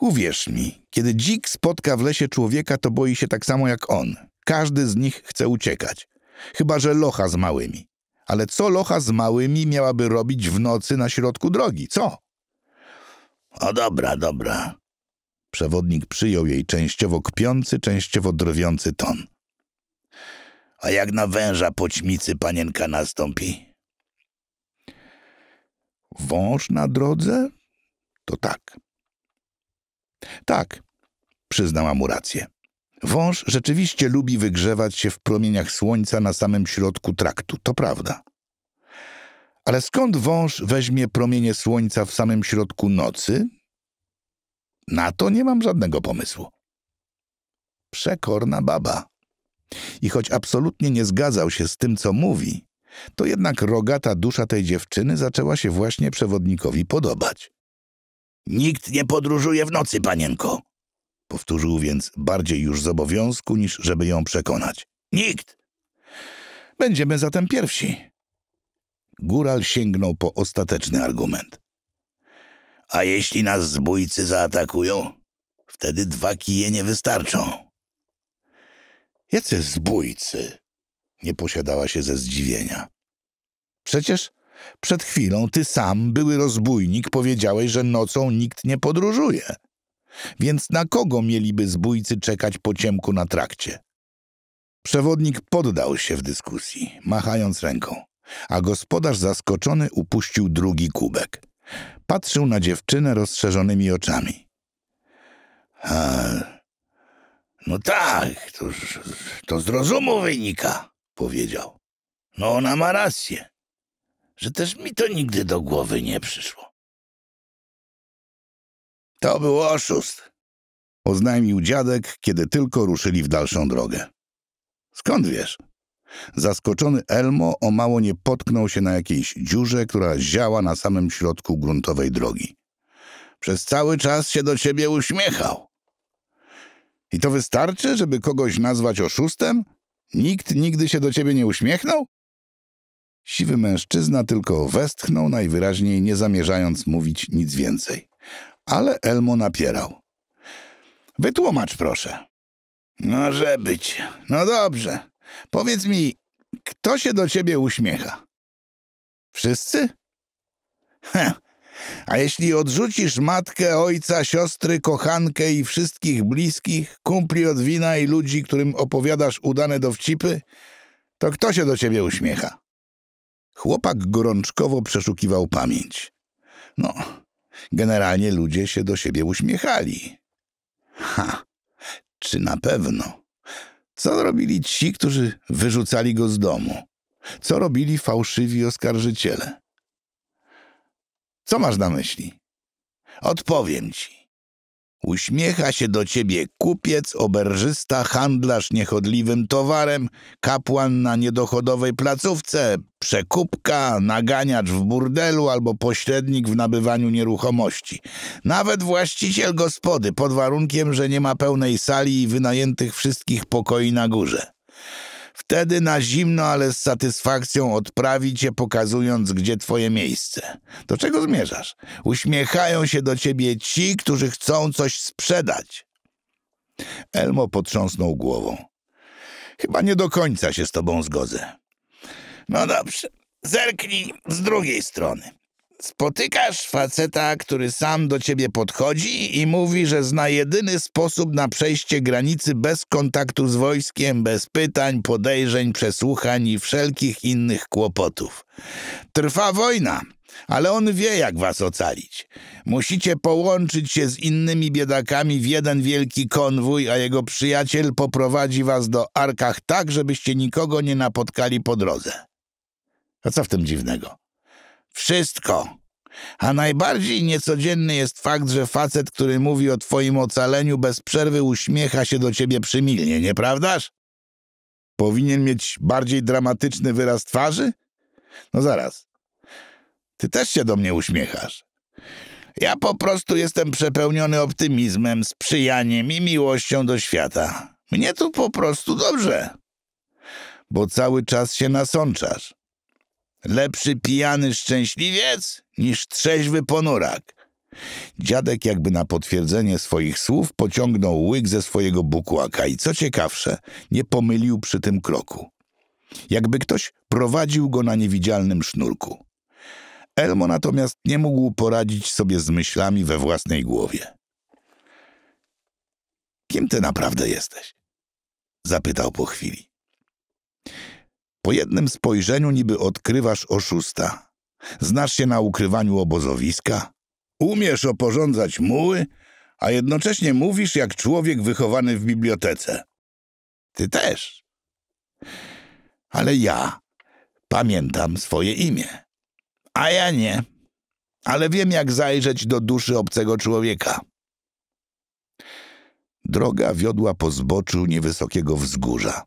Uwierz mi, kiedy dzik spotka w lesie człowieka, to boi się tak samo jak on. Każdy z nich chce uciekać. Chyba, że locha z małymi. Ale co locha z małymi miałaby robić w nocy na środku drogi? Co? O dobra, dobra. Przewodnik przyjął jej częściowo kpiący, częściowo drwiący ton. A jak na węża poćmicy panienka nastąpi? Wąż na drodze? To tak. Tak, przyznała mu rację. Wąż rzeczywiście lubi wygrzewać się w promieniach słońca na samym środku traktu, to prawda. Ale skąd wąż weźmie promienie słońca w samym środku nocy? Na to nie mam żadnego pomysłu. Przekorna baba. I choć absolutnie nie zgadzał się z tym, co mówi, to jednak rogata dusza tej dziewczyny zaczęła się właśnie przewodnikowi podobać. Nikt nie podróżuje w nocy, panienko, Powtórzył więc bardziej już z obowiązku, niż żeby ją przekonać. Nikt! Będziemy zatem pierwsi. Góral sięgnął po ostateczny argument. A jeśli nas zbójcy zaatakują, wtedy dwa kije nie wystarczą. Jacy zbójcy? Nie posiadała się ze zdziwienia. Przecież przed chwilą ty sam, były rozbójnik, powiedziałeś, że nocą nikt nie podróżuje. Więc na kogo mieliby zbójcy czekać po ciemku na trakcie? Przewodnik poddał się w dyskusji, machając ręką, a gospodarz zaskoczony upuścił drugi kubek. Patrzył na dziewczynę rozszerzonymi oczami. A, no tak, to, to z rozumu wynika, powiedział. No ona ma rację, że też mi to nigdy do głowy nie przyszło. To był oszust, oznajmił dziadek, kiedy tylko ruszyli w dalszą drogę. Skąd wiesz? Zaskoczony Elmo o mało nie potknął się na jakiejś dziurze, która ziała na samym środku gruntowej drogi. Przez cały czas się do ciebie uśmiechał. I to wystarczy, żeby kogoś nazwać oszustem? Nikt nigdy się do ciebie nie uśmiechnął? Siwy mężczyzna tylko westchnął najwyraźniej, nie zamierzając mówić nic więcej ale Elmo napierał. Wytłumacz proszę. Może no, być. No dobrze. Powiedz mi, kto się do ciebie uśmiecha? Wszyscy? Heh. A jeśli odrzucisz matkę, ojca, siostry, kochankę i wszystkich bliskich, kumpli od wina i ludzi, którym opowiadasz udane dowcipy, to kto się do ciebie uśmiecha? Chłopak gorączkowo przeszukiwał pamięć. No, Generalnie ludzie się do siebie uśmiechali. Ha, czy na pewno? Co robili ci, którzy wyrzucali go z domu? Co robili fałszywi oskarżyciele? Co masz na myśli? Odpowiem ci. Uśmiecha się do ciebie kupiec, oberżysta, handlarz niechodliwym towarem, kapłan na niedochodowej placówce, przekupka, naganiacz w burdelu albo pośrednik w nabywaniu nieruchomości. Nawet właściciel gospody, pod warunkiem, że nie ma pełnej sali i wynajętych wszystkich pokoi na górze. Wtedy na zimno, ale z satysfakcją odprawi cię, pokazując, gdzie twoje miejsce. Do czego zmierzasz? Uśmiechają się do ciebie ci, którzy chcą coś sprzedać. Elmo potrząsnął głową. Chyba nie do końca się z tobą zgodzę. No dobrze, zerknij z drugiej strony. Spotykasz faceta, który sam do ciebie podchodzi i mówi, że zna jedyny sposób na przejście granicy bez kontaktu z wojskiem, bez pytań, podejrzeń, przesłuchań i wszelkich innych kłopotów. Trwa wojna, ale on wie, jak was ocalić. Musicie połączyć się z innymi biedakami w jeden wielki konwój, a jego przyjaciel poprowadzi was do Arkach tak, żebyście nikogo nie napotkali po drodze. A co w tym dziwnego? Wszystko. A najbardziej niecodzienny jest fakt, że facet, który mówi o twoim ocaleniu, bez przerwy uśmiecha się do ciebie przymilnie, nieprawdaż? Powinien mieć bardziej dramatyczny wyraz twarzy? No zaraz. Ty też się do mnie uśmiechasz. Ja po prostu jestem przepełniony optymizmem, sprzyjaniem i miłością do świata. Mnie tu po prostu dobrze. Bo cały czas się nasączasz. Lepszy pijany szczęśliwiec niż trzeźwy ponurak. Dziadek jakby na potwierdzenie swoich słów pociągnął łyk ze swojego bukłaka i co ciekawsze, nie pomylił przy tym kroku. Jakby ktoś prowadził go na niewidzialnym sznurku. Elmo natomiast nie mógł poradzić sobie z myślami we własnej głowie. Kim ty naprawdę jesteś? Zapytał po chwili. Po jednym spojrzeniu niby odkrywasz oszusta. Znasz się na ukrywaniu obozowiska? Umiesz oporządzać muły, a jednocześnie mówisz jak człowiek wychowany w bibliotece. Ty też. Ale ja pamiętam swoje imię. A ja nie. Ale wiem, jak zajrzeć do duszy obcego człowieka. Droga wiodła po zboczu niewysokiego wzgórza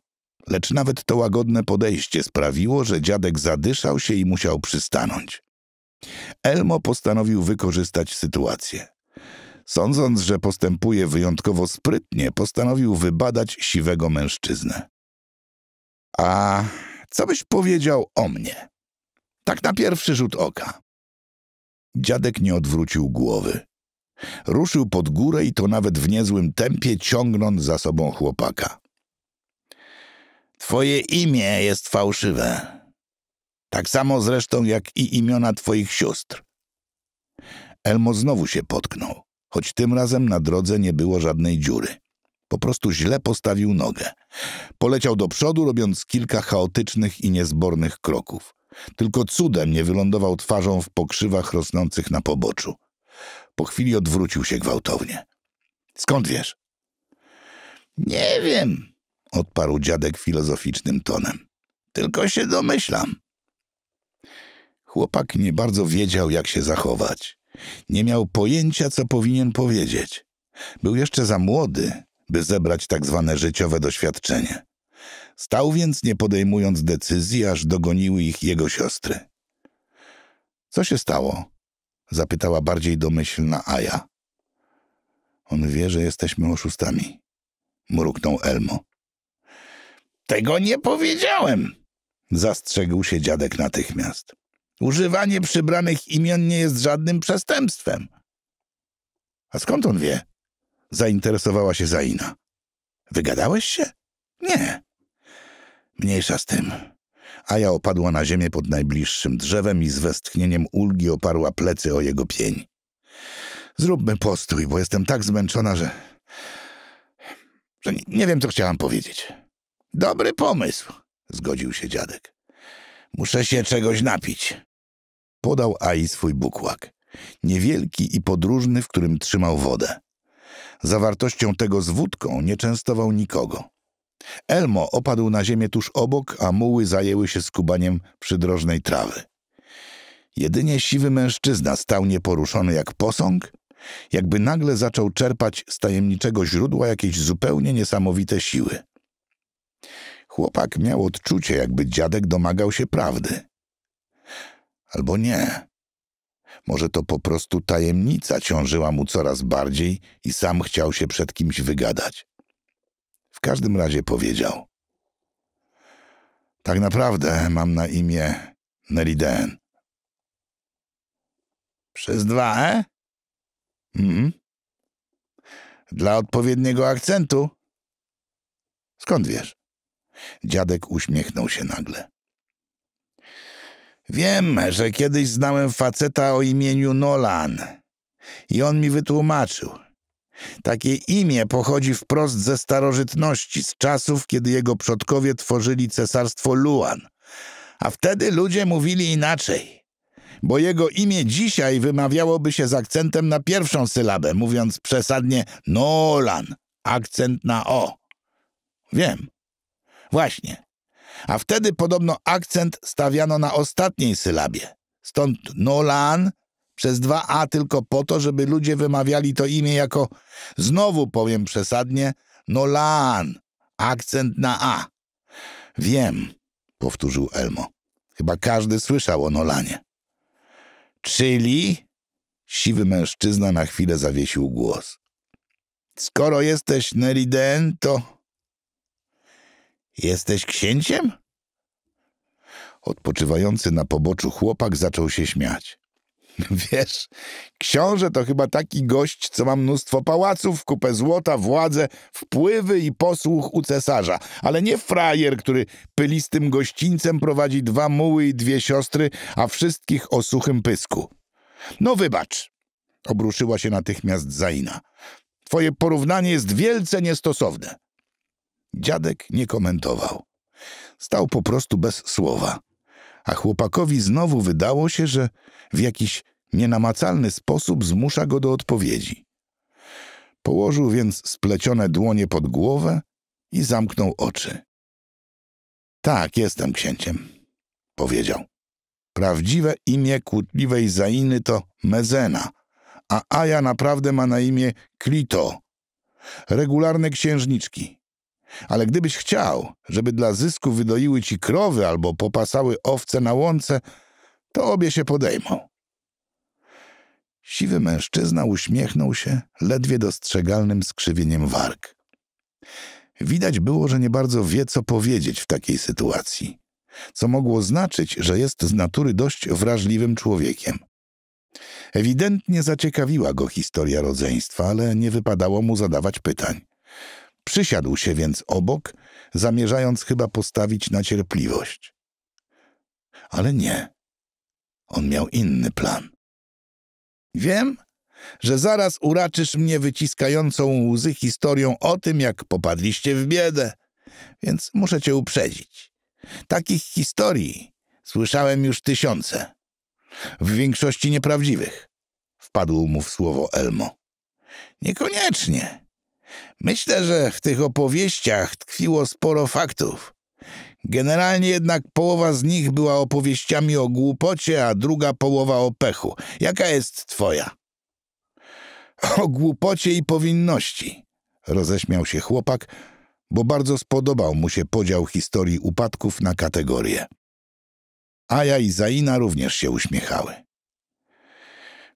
lecz nawet to łagodne podejście sprawiło, że dziadek zadyszał się i musiał przystanąć. Elmo postanowił wykorzystać sytuację. Sądząc, że postępuje wyjątkowo sprytnie, postanowił wybadać siwego mężczyznę. A co byś powiedział o mnie? Tak na pierwszy rzut oka. Dziadek nie odwrócił głowy. Ruszył pod górę i to nawet w niezłym tempie, ciągnąc za sobą chłopaka. Twoje imię jest fałszywe. Tak samo zresztą jak i imiona twoich sióstr. Elmo znowu się potknął, choć tym razem na drodze nie było żadnej dziury. Po prostu źle postawił nogę. Poleciał do przodu, robiąc kilka chaotycznych i niezbornych kroków. Tylko cudem nie wylądował twarzą w pokrzywach rosnących na poboczu. Po chwili odwrócił się gwałtownie. Skąd wiesz? Nie wiem, odparł dziadek filozoficznym tonem. Tylko się domyślam. Chłopak nie bardzo wiedział, jak się zachować. Nie miał pojęcia, co powinien powiedzieć. Był jeszcze za młody, by zebrać tak zwane życiowe doświadczenie. Stał więc, nie podejmując decyzji, aż dogoniły ich jego siostry. Co się stało? zapytała bardziej domyślna Aja. On wie, że jesteśmy oszustami, mruknął Elmo. Tego nie powiedziałem, zastrzegł się dziadek natychmiast. Używanie przybranych imion nie jest żadnym przestępstwem. A skąd on wie? Zainteresowała się Zaina. Wygadałeś się? Nie. Mniejsza z tym. Aja opadła na ziemię pod najbliższym drzewem i z westchnieniem ulgi oparła plecy o jego pień. Zróbmy postój, bo jestem tak zmęczona, że... że nie wiem, co chciałam powiedzieć. Dobry pomysł, zgodził się dziadek. Muszę się czegoś napić. Podał Ai swój bukłak. Niewielki i podróżny, w którym trzymał wodę. Zawartością tego z wódką nie częstował nikogo. Elmo opadł na ziemię tuż obok, a muły zajęły się skubaniem przydrożnej trawy. Jedynie siwy mężczyzna stał nieporuszony jak posąg, jakby nagle zaczął czerpać z tajemniczego źródła jakieś zupełnie niesamowite siły. Chłopak miał odczucie, jakby dziadek domagał się prawdy. Albo nie. Może to po prostu tajemnica ciążyła mu coraz bardziej i sam chciał się przed kimś wygadać. W każdym razie powiedział. Tak naprawdę mam na imię Den. Przez dwa E? Mhm. Dla odpowiedniego akcentu? Skąd wiesz? Dziadek uśmiechnął się nagle. Wiem, że kiedyś znałem faceta o imieniu Nolan. I on mi wytłumaczył. Takie imię pochodzi wprost ze starożytności, z czasów, kiedy jego przodkowie tworzyli cesarstwo Luan. A wtedy ludzie mówili inaczej. Bo jego imię dzisiaj wymawiałoby się z akcentem na pierwszą sylabę, mówiąc przesadnie Nolan, akcent na O. Wiem, Właśnie. A wtedy podobno akcent stawiano na ostatniej sylabie. Stąd Nolan przez dwa A tylko po to, żeby ludzie wymawiali to imię jako, znowu powiem przesadnie, Nolan. Akcent na A. Wiem, powtórzył Elmo. Chyba każdy słyszał o Nolanie. Czyli? Siwy mężczyzna na chwilę zawiesił głos. Skoro jesteś Neriden, to Jesteś księciem? Odpoczywający na poboczu chłopak zaczął się śmiać. Wiesz, książę to chyba taki gość, co ma mnóstwo pałaców, kupę złota, władzę, wpływy i posłuch u cesarza, ale nie frajer, który pylistym gościńcem prowadzi dwa muły i dwie siostry, a wszystkich o suchym pysku. No wybacz, obruszyła się natychmiast Zaina. Twoje porównanie jest wielce niestosowne. Dziadek nie komentował. Stał po prostu bez słowa. A chłopakowi znowu wydało się, że w jakiś nienamacalny sposób zmusza go do odpowiedzi. Położył więc splecione dłonie pod głowę i zamknął oczy. Tak, jestem księciem, powiedział. Prawdziwe imię kłótliwej Zainy to Mezena, a Aja naprawdę ma na imię Klito. Regularne księżniczki, ale gdybyś chciał, żeby dla zysku wydoiły ci krowy albo popasały owce na łące, to obie się podejmą. Siwy mężczyzna uśmiechnął się ledwie dostrzegalnym skrzywieniem warg. Widać było, że nie bardzo wie, co powiedzieć w takiej sytuacji, co mogło znaczyć, że jest z natury dość wrażliwym człowiekiem. Ewidentnie zaciekawiła go historia rodzeństwa, ale nie wypadało mu zadawać pytań. Przysiadł się więc obok, zamierzając chyba postawić na cierpliwość. Ale nie. On miał inny plan. Wiem, że zaraz uraczysz mnie wyciskającą łzy historią o tym, jak popadliście w biedę, więc muszę cię uprzedzić. Takich historii słyszałem już tysiące. W większości nieprawdziwych. Wpadł mu w słowo Elmo. Niekoniecznie. Myślę, że w tych opowieściach tkwiło sporo faktów. Generalnie jednak połowa z nich była opowieściami o głupocie, a druga połowa o pechu. Jaka jest twoja? O głupocie i powinności, roześmiał się chłopak, bo bardzo spodobał mu się podział historii upadków na kategorie. Aja i Zaina również się uśmiechały.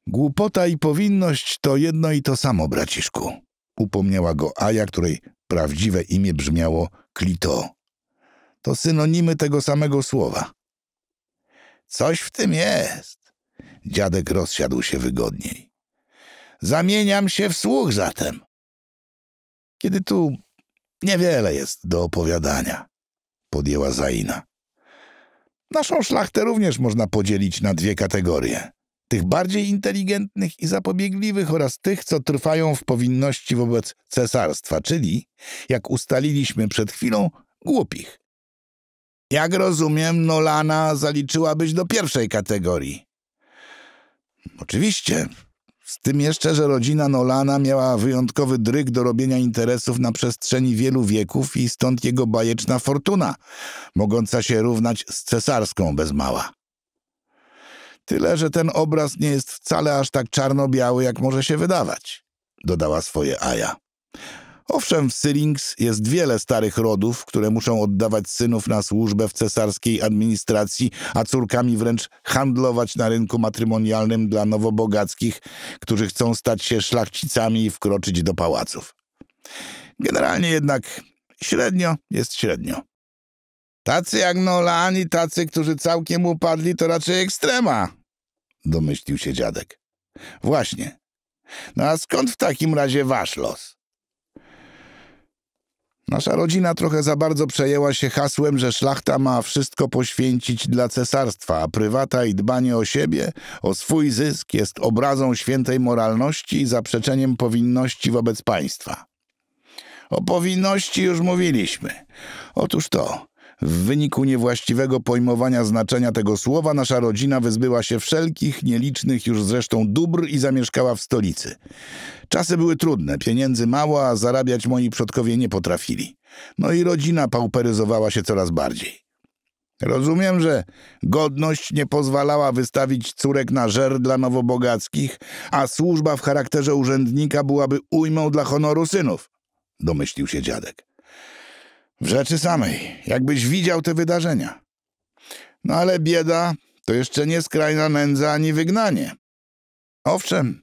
Głupota i powinność to jedno i to samo, braciszku upomniała go Aja, której prawdziwe imię brzmiało Klito. To synonimy tego samego słowa. Coś w tym jest. Dziadek rozsiadł się wygodniej. Zamieniam się w słuch zatem. Kiedy tu niewiele jest do opowiadania, podjęła Zaina. Naszą szlachtę również można podzielić na dwie kategorie tych bardziej inteligentnych i zapobiegliwych oraz tych, co trwają w powinności wobec cesarstwa, czyli, jak ustaliliśmy przed chwilą, głupich. Jak rozumiem, Nolana zaliczyłabyś do pierwszej kategorii. Oczywiście. Z tym jeszcze, że rodzina Nolana miała wyjątkowy dryg do robienia interesów na przestrzeni wielu wieków i stąd jego bajeczna fortuna, mogąca się równać z cesarską bez mała. Tyle, że ten obraz nie jest wcale aż tak czarno-biały, jak może się wydawać, dodała swoje Aja. Owszem, w Syrinx jest wiele starych rodów, które muszą oddawać synów na służbę w cesarskiej administracji, a córkami wręcz handlować na rynku matrymonialnym dla nowobogackich, którzy chcą stać się szlachcicami i wkroczyć do pałaców. Generalnie jednak średnio jest średnio. Tacy jak Nolan i tacy, którzy całkiem upadli, to raczej ekstrema, domyślił się dziadek. Właśnie. No a skąd w takim razie wasz los? Nasza rodzina trochę za bardzo przejęła się hasłem, że szlachta ma wszystko poświęcić dla cesarstwa, a prywata i dbanie o siebie, o swój zysk jest obrazą świętej moralności i zaprzeczeniem powinności wobec państwa. O powinności już mówiliśmy. Otóż to, w wyniku niewłaściwego pojmowania znaczenia tego słowa nasza rodzina wyzbyła się wszelkich nielicznych już zresztą dóbr i zamieszkała w stolicy. Czasy były trudne, pieniędzy mało, a zarabiać moi przodkowie nie potrafili. No i rodzina pauperyzowała się coraz bardziej. Rozumiem, że godność nie pozwalała wystawić córek na żer dla nowobogackich, a służba w charakterze urzędnika byłaby ujmą dla honoru synów, domyślił się dziadek. W rzeczy samej, jakbyś widział te wydarzenia. No ale bieda to jeszcze nie skrajna nędza ani wygnanie. Owszem,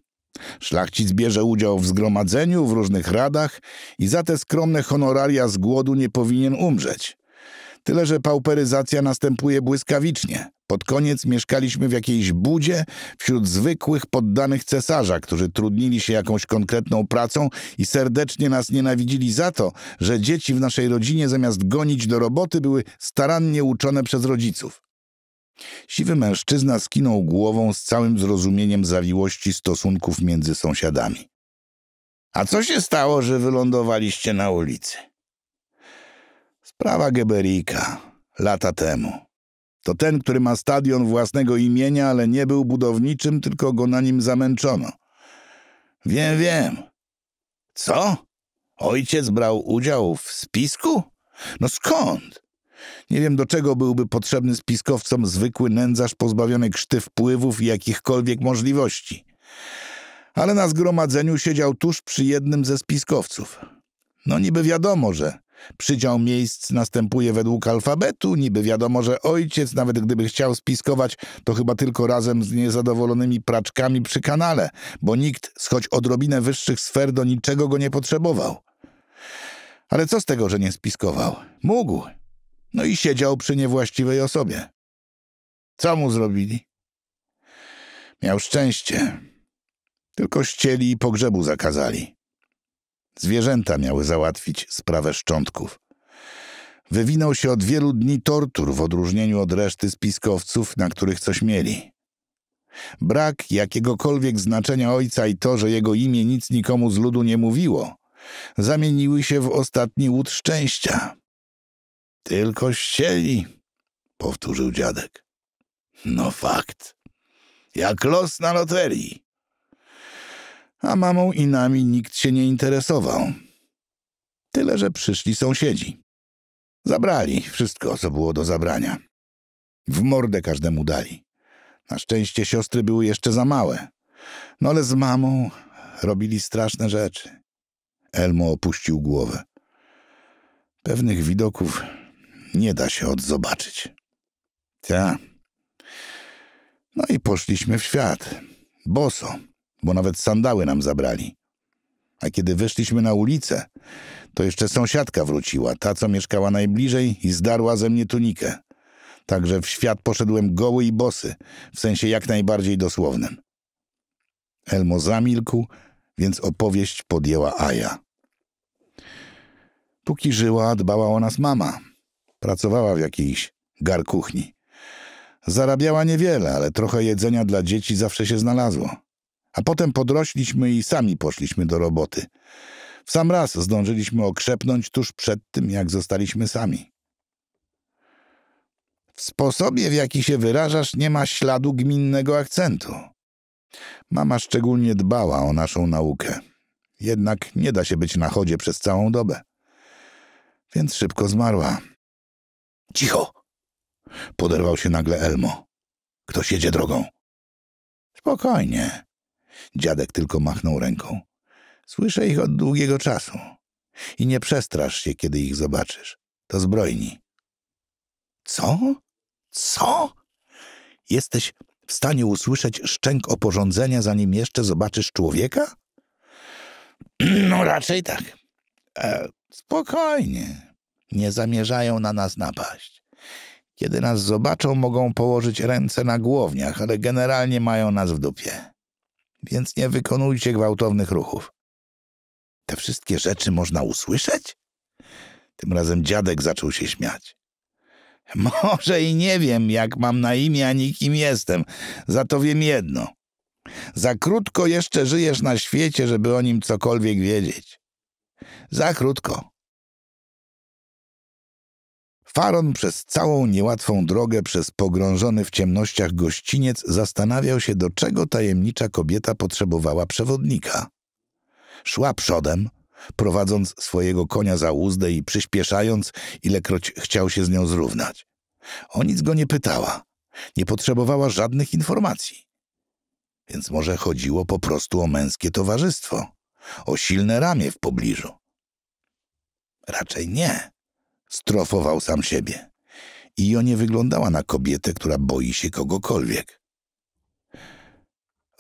szlachcic bierze udział w zgromadzeniu, w różnych radach i za te skromne honoraria z głodu nie powinien umrzeć. Tyle, że pauperyzacja następuje błyskawicznie. Pod koniec mieszkaliśmy w jakiejś budzie wśród zwykłych poddanych cesarza, którzy trudnili się jakąś konkretną pracą i serdecznie nas nienawidzili za to, że dzieci w naszej rodzinie zamiast gonić do roboty były starannie uczone przez rodziców. Siwy mężczyzna skinął głową z całym zrozumieniem zawiłości stosunków między sąsiadami. A co się stało, że wylądowaliście na ulicy? Sprawa Geberika. Lata temu. To ten, który ma stadion własnego imienia, ale nie był budowniczym, tylko go na nim zamęczono. Wiem, wiem. Co? Ojciec brał udział w spisku? No skąd? Nie wiem, do czego byłby potrzebny spiskowcom zwykły nędzarz pozbawiony krzty wpływów i jakichkolwiek możliwości. Ale na zgromadzeniu siedział tuż przy jednym ze spiskowców. No niby wiadomo, że Przydział miejsc następuje według alfabetu, niby wiadomo, że ojciec, nawet gdyby chciał spiskować, to chyba tylko razem z niezadowolonymi praczkami przy kanale, bo nikt z choć odrobinę wyższych sfer do niczego go nie potrzebował. Ale co z tego, że nie spiskował? Mógł. No i siedział przy niewłaściwej osobie. Co mu zrobili? Miał szczęście. Tylko ścieli i pogrzebu zakazali. Zwierzęta miały załatwić sprawę szczątków. Wywinął się od wielu dni tortur w odróżnieniu od reszty spiskowców, na których coś mieli. Brak jakiegokolwiek znaczenia ojca i to, że jego imię nic nikomu z ludu nie mówiło, zamieniły się w ostatni łód szczęścia. Tylko ścieli, powtórzył dziadek. No fakt. Jak los na loterii a mamą i nami nikt się nie interesował. Tyle, że przyszli sąsiedzi. Zabrali wszystko, co było do zabrania. W mordę każdemu dali. Na szczęście siostry były jeszcze za małe. No ale z mamą robili straszne rzeczy. Elmo opuścił głowę. Pewnych widoków nie da się odzobaczyć. Ta. No i poszliśmy w świat. Boso bo nawet sandały nam zabrali. A kiedy wyszliśmy na ulicę, to jeszcze sąsiadka wróciła, ta co mieszkała najbliżej i zdarła ze mnie tunikę. Także w świat poszedłem goły i bosy, w sensie jak najbardziej dosłownym. Elmo zamilkł, więc opowieść podjęła Aja. Póki żyła, dbała o nas mama. Pracowała w jakiejś gar kuchni, Zarabiała niewiele, ale trochę jedzenia dla dzieci zawsze się znalazło. A potem podrośliśmy i sami poszliśmy do roboty. W sam raz zdążyliśmy okrzepnąć tuż przed tym, jak zostaliśmy sami. W sposobie, w jaki się wyrażasz, nie ma śladu gminnego akcentu. Mama szczególnie dbała o naszą naukę. Jednak nie da się być na chodzie przez całą dobę. Więc szybko zmarła. Cicho! Poderwał się nagle Elmo. Kto siedzie drogą. Spokojnie. Dziadek tylko machnął ręką. Słyszę ich od długiego czasu. I nie przestrasz się, kiedy ich zobaczysz. To zbrojni. Co? Co? Jesteś w stanie usłyszeć szczęk oporządzenia, zanim jeszcze zobaczysz człowieka? No raczej tak. E, spokojnie. Nie zamierzają na nas napaść. Kiedy nas zobaczą, mogą położyć ręce na głowniach, ale generalnie mają nas w dupie więc nie wykonujcie gwałtownych ruchów. Te wszystkie rzeczy można usłyszeć? Tym razem dziadek zaczął się śmiać. Może i nie wiem, jak mam na imię, ani kim jestem. Za to wiem jedno. Za krótko jeszcze żyjesz na świecie, żeby o nim cokolwiek wiedzieć. Za krótko. Faron przez całą niełatwą drogę przez pogrążony w ciemnościach gościniec zastanawiał się, do czego tajemnicza kobieta potrzebowała przewodnika. Szła przodem, prowadząc swojego konia za uzdę i przyspieszając, ilekroć chciał się z nią zrównać. O nic go nie pytała, nie potrzebowała żadnych informacji. Więc może chodziło po prostu o męskie towarzystwo, o silne ramię w pobliżu. Raczej nie strofował sam siebie. Io nie wyglądała na kobietę, która boi się kogokolwiek.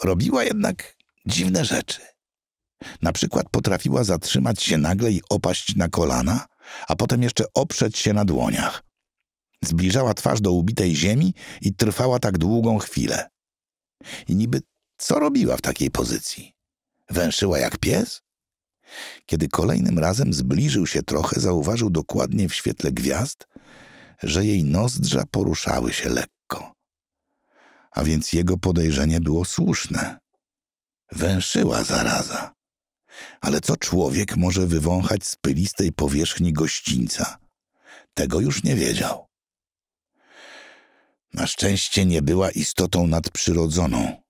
Robiła jednak dziwne rzeczy. Na przykład potrafiła zatrzymać się nagle i opaść na kolana, a potem jeszcze oprzeć się na dłoniach. Zbliżała twarz do ubitej ziemi i trwała tak długą chwilę. I niby co robiła w takiej pozycji? Węszyła jak pies? Kiedy kolejnym razem zbliżył się trochę, zauważył dokładnie w świetle gwiazd, że jej nozdrza poruszały się lekko. A więc jego podejrzenie było słuszne. Węszyła zaraza. Ale co człowiek może wywąchać z pylistej powierzchni gościńca? Tego już nie wiedział. Na szczęście nie była istotą nadprzyrodzoną.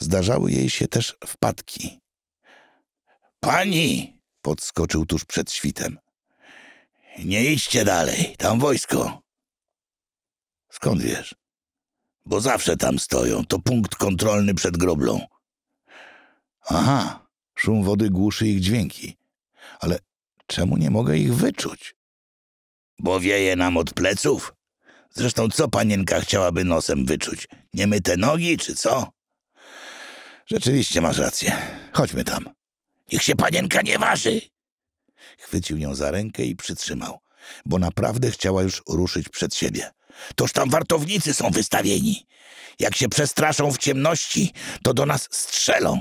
Zdarzały jej się też wpadki. Pani! Podskoczył tuż przed świtem. Nie idźcie dalej, tam wojsko. Skąd wiesz? Bo zawsze tam stoją, to punkt kontrolny przed groblą. Aha, szum wody głuszy ich dźwięki. Ale czemu nie mogę ich wyczuć? Bo wieje nam od pleców. Zresztą co panienka chciałaby nosem wyczuć? Nie myte nogi, czy co? Rzeczywiście masz rację. Chodźmy tam. Niech się panienka nie waży! Chwycił ją za rękę i przytrzymał, bo naprawdę chciała już ruszyć przed siebie. Toż tam wartownicy są wystawieni. Jak się przestraszą w ciemności, to do nas strzelą.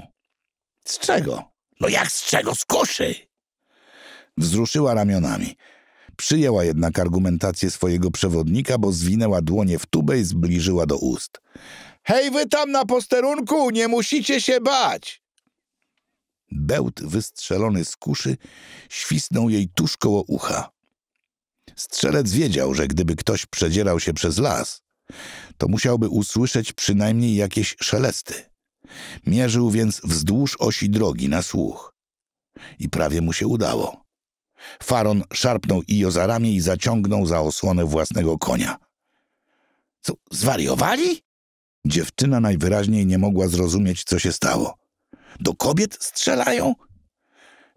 Z czego? No jak z czego? Z kuszy! Wzruszyła ramionami. Przyjęła jednak argumentację swojego przewodnika, bo zwinęła dłonie w tubę i zbliżyła do ust. Hej wy tam na posterunku, nie musicie się bać! Bełt wystrzelony z kuszy świsnął jej tuż koło ucha. Strzelec wiedział, że gdyby ktoś przedzierał się przez las, to musiałby usłyszeć przynajmniej jakieś szelesty. Mierzył więc wzdłuż osi drogi na słuch. I prawie mu się udało. Faron szarpnął Ijo za ramię i zaciągnął za osłonę własnego konia. Co, zwariowali? Dziewczyna najwyraźniej nie mogła zrozumieć, co się stało. Do kobiet strzelają?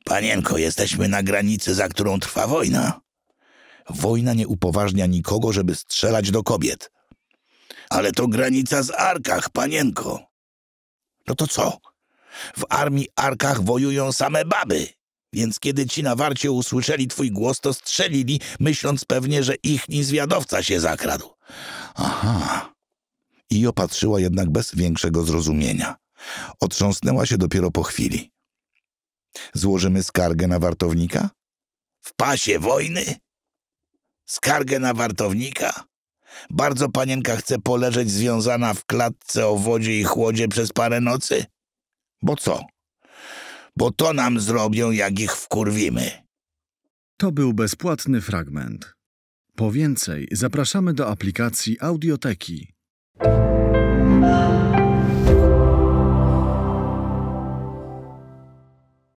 Panienko, jesteśmy na granicy, za którą trwa wojna. Wojna nie upoważnia nikogo, żeby strzelać do kobiet. Ale to granica z arkach, panienko. No to co? W armii arkach wojują same baby. Więc kiedy ci na warcie usłyszeli twój głos, to strzelili, myśląc pewnie, że ich zwiadowca się zakradł. Aha. I opatrzyła jednak bez większego zrozumienia. Otrząsnęła się dopiero po chwili. Złożymy skargę na wartownika? W pasie wojny? Skargę na wartownika? Bardzo panienka chce poleżeć związana w klatce o wodzie i chłodzie przez parę nocy? Bo co? Bo to nam zrobią, jak ich wkurwimy. To był bezpłatny fragment. Po więcej zapraszamy do aplikacji Audioteki.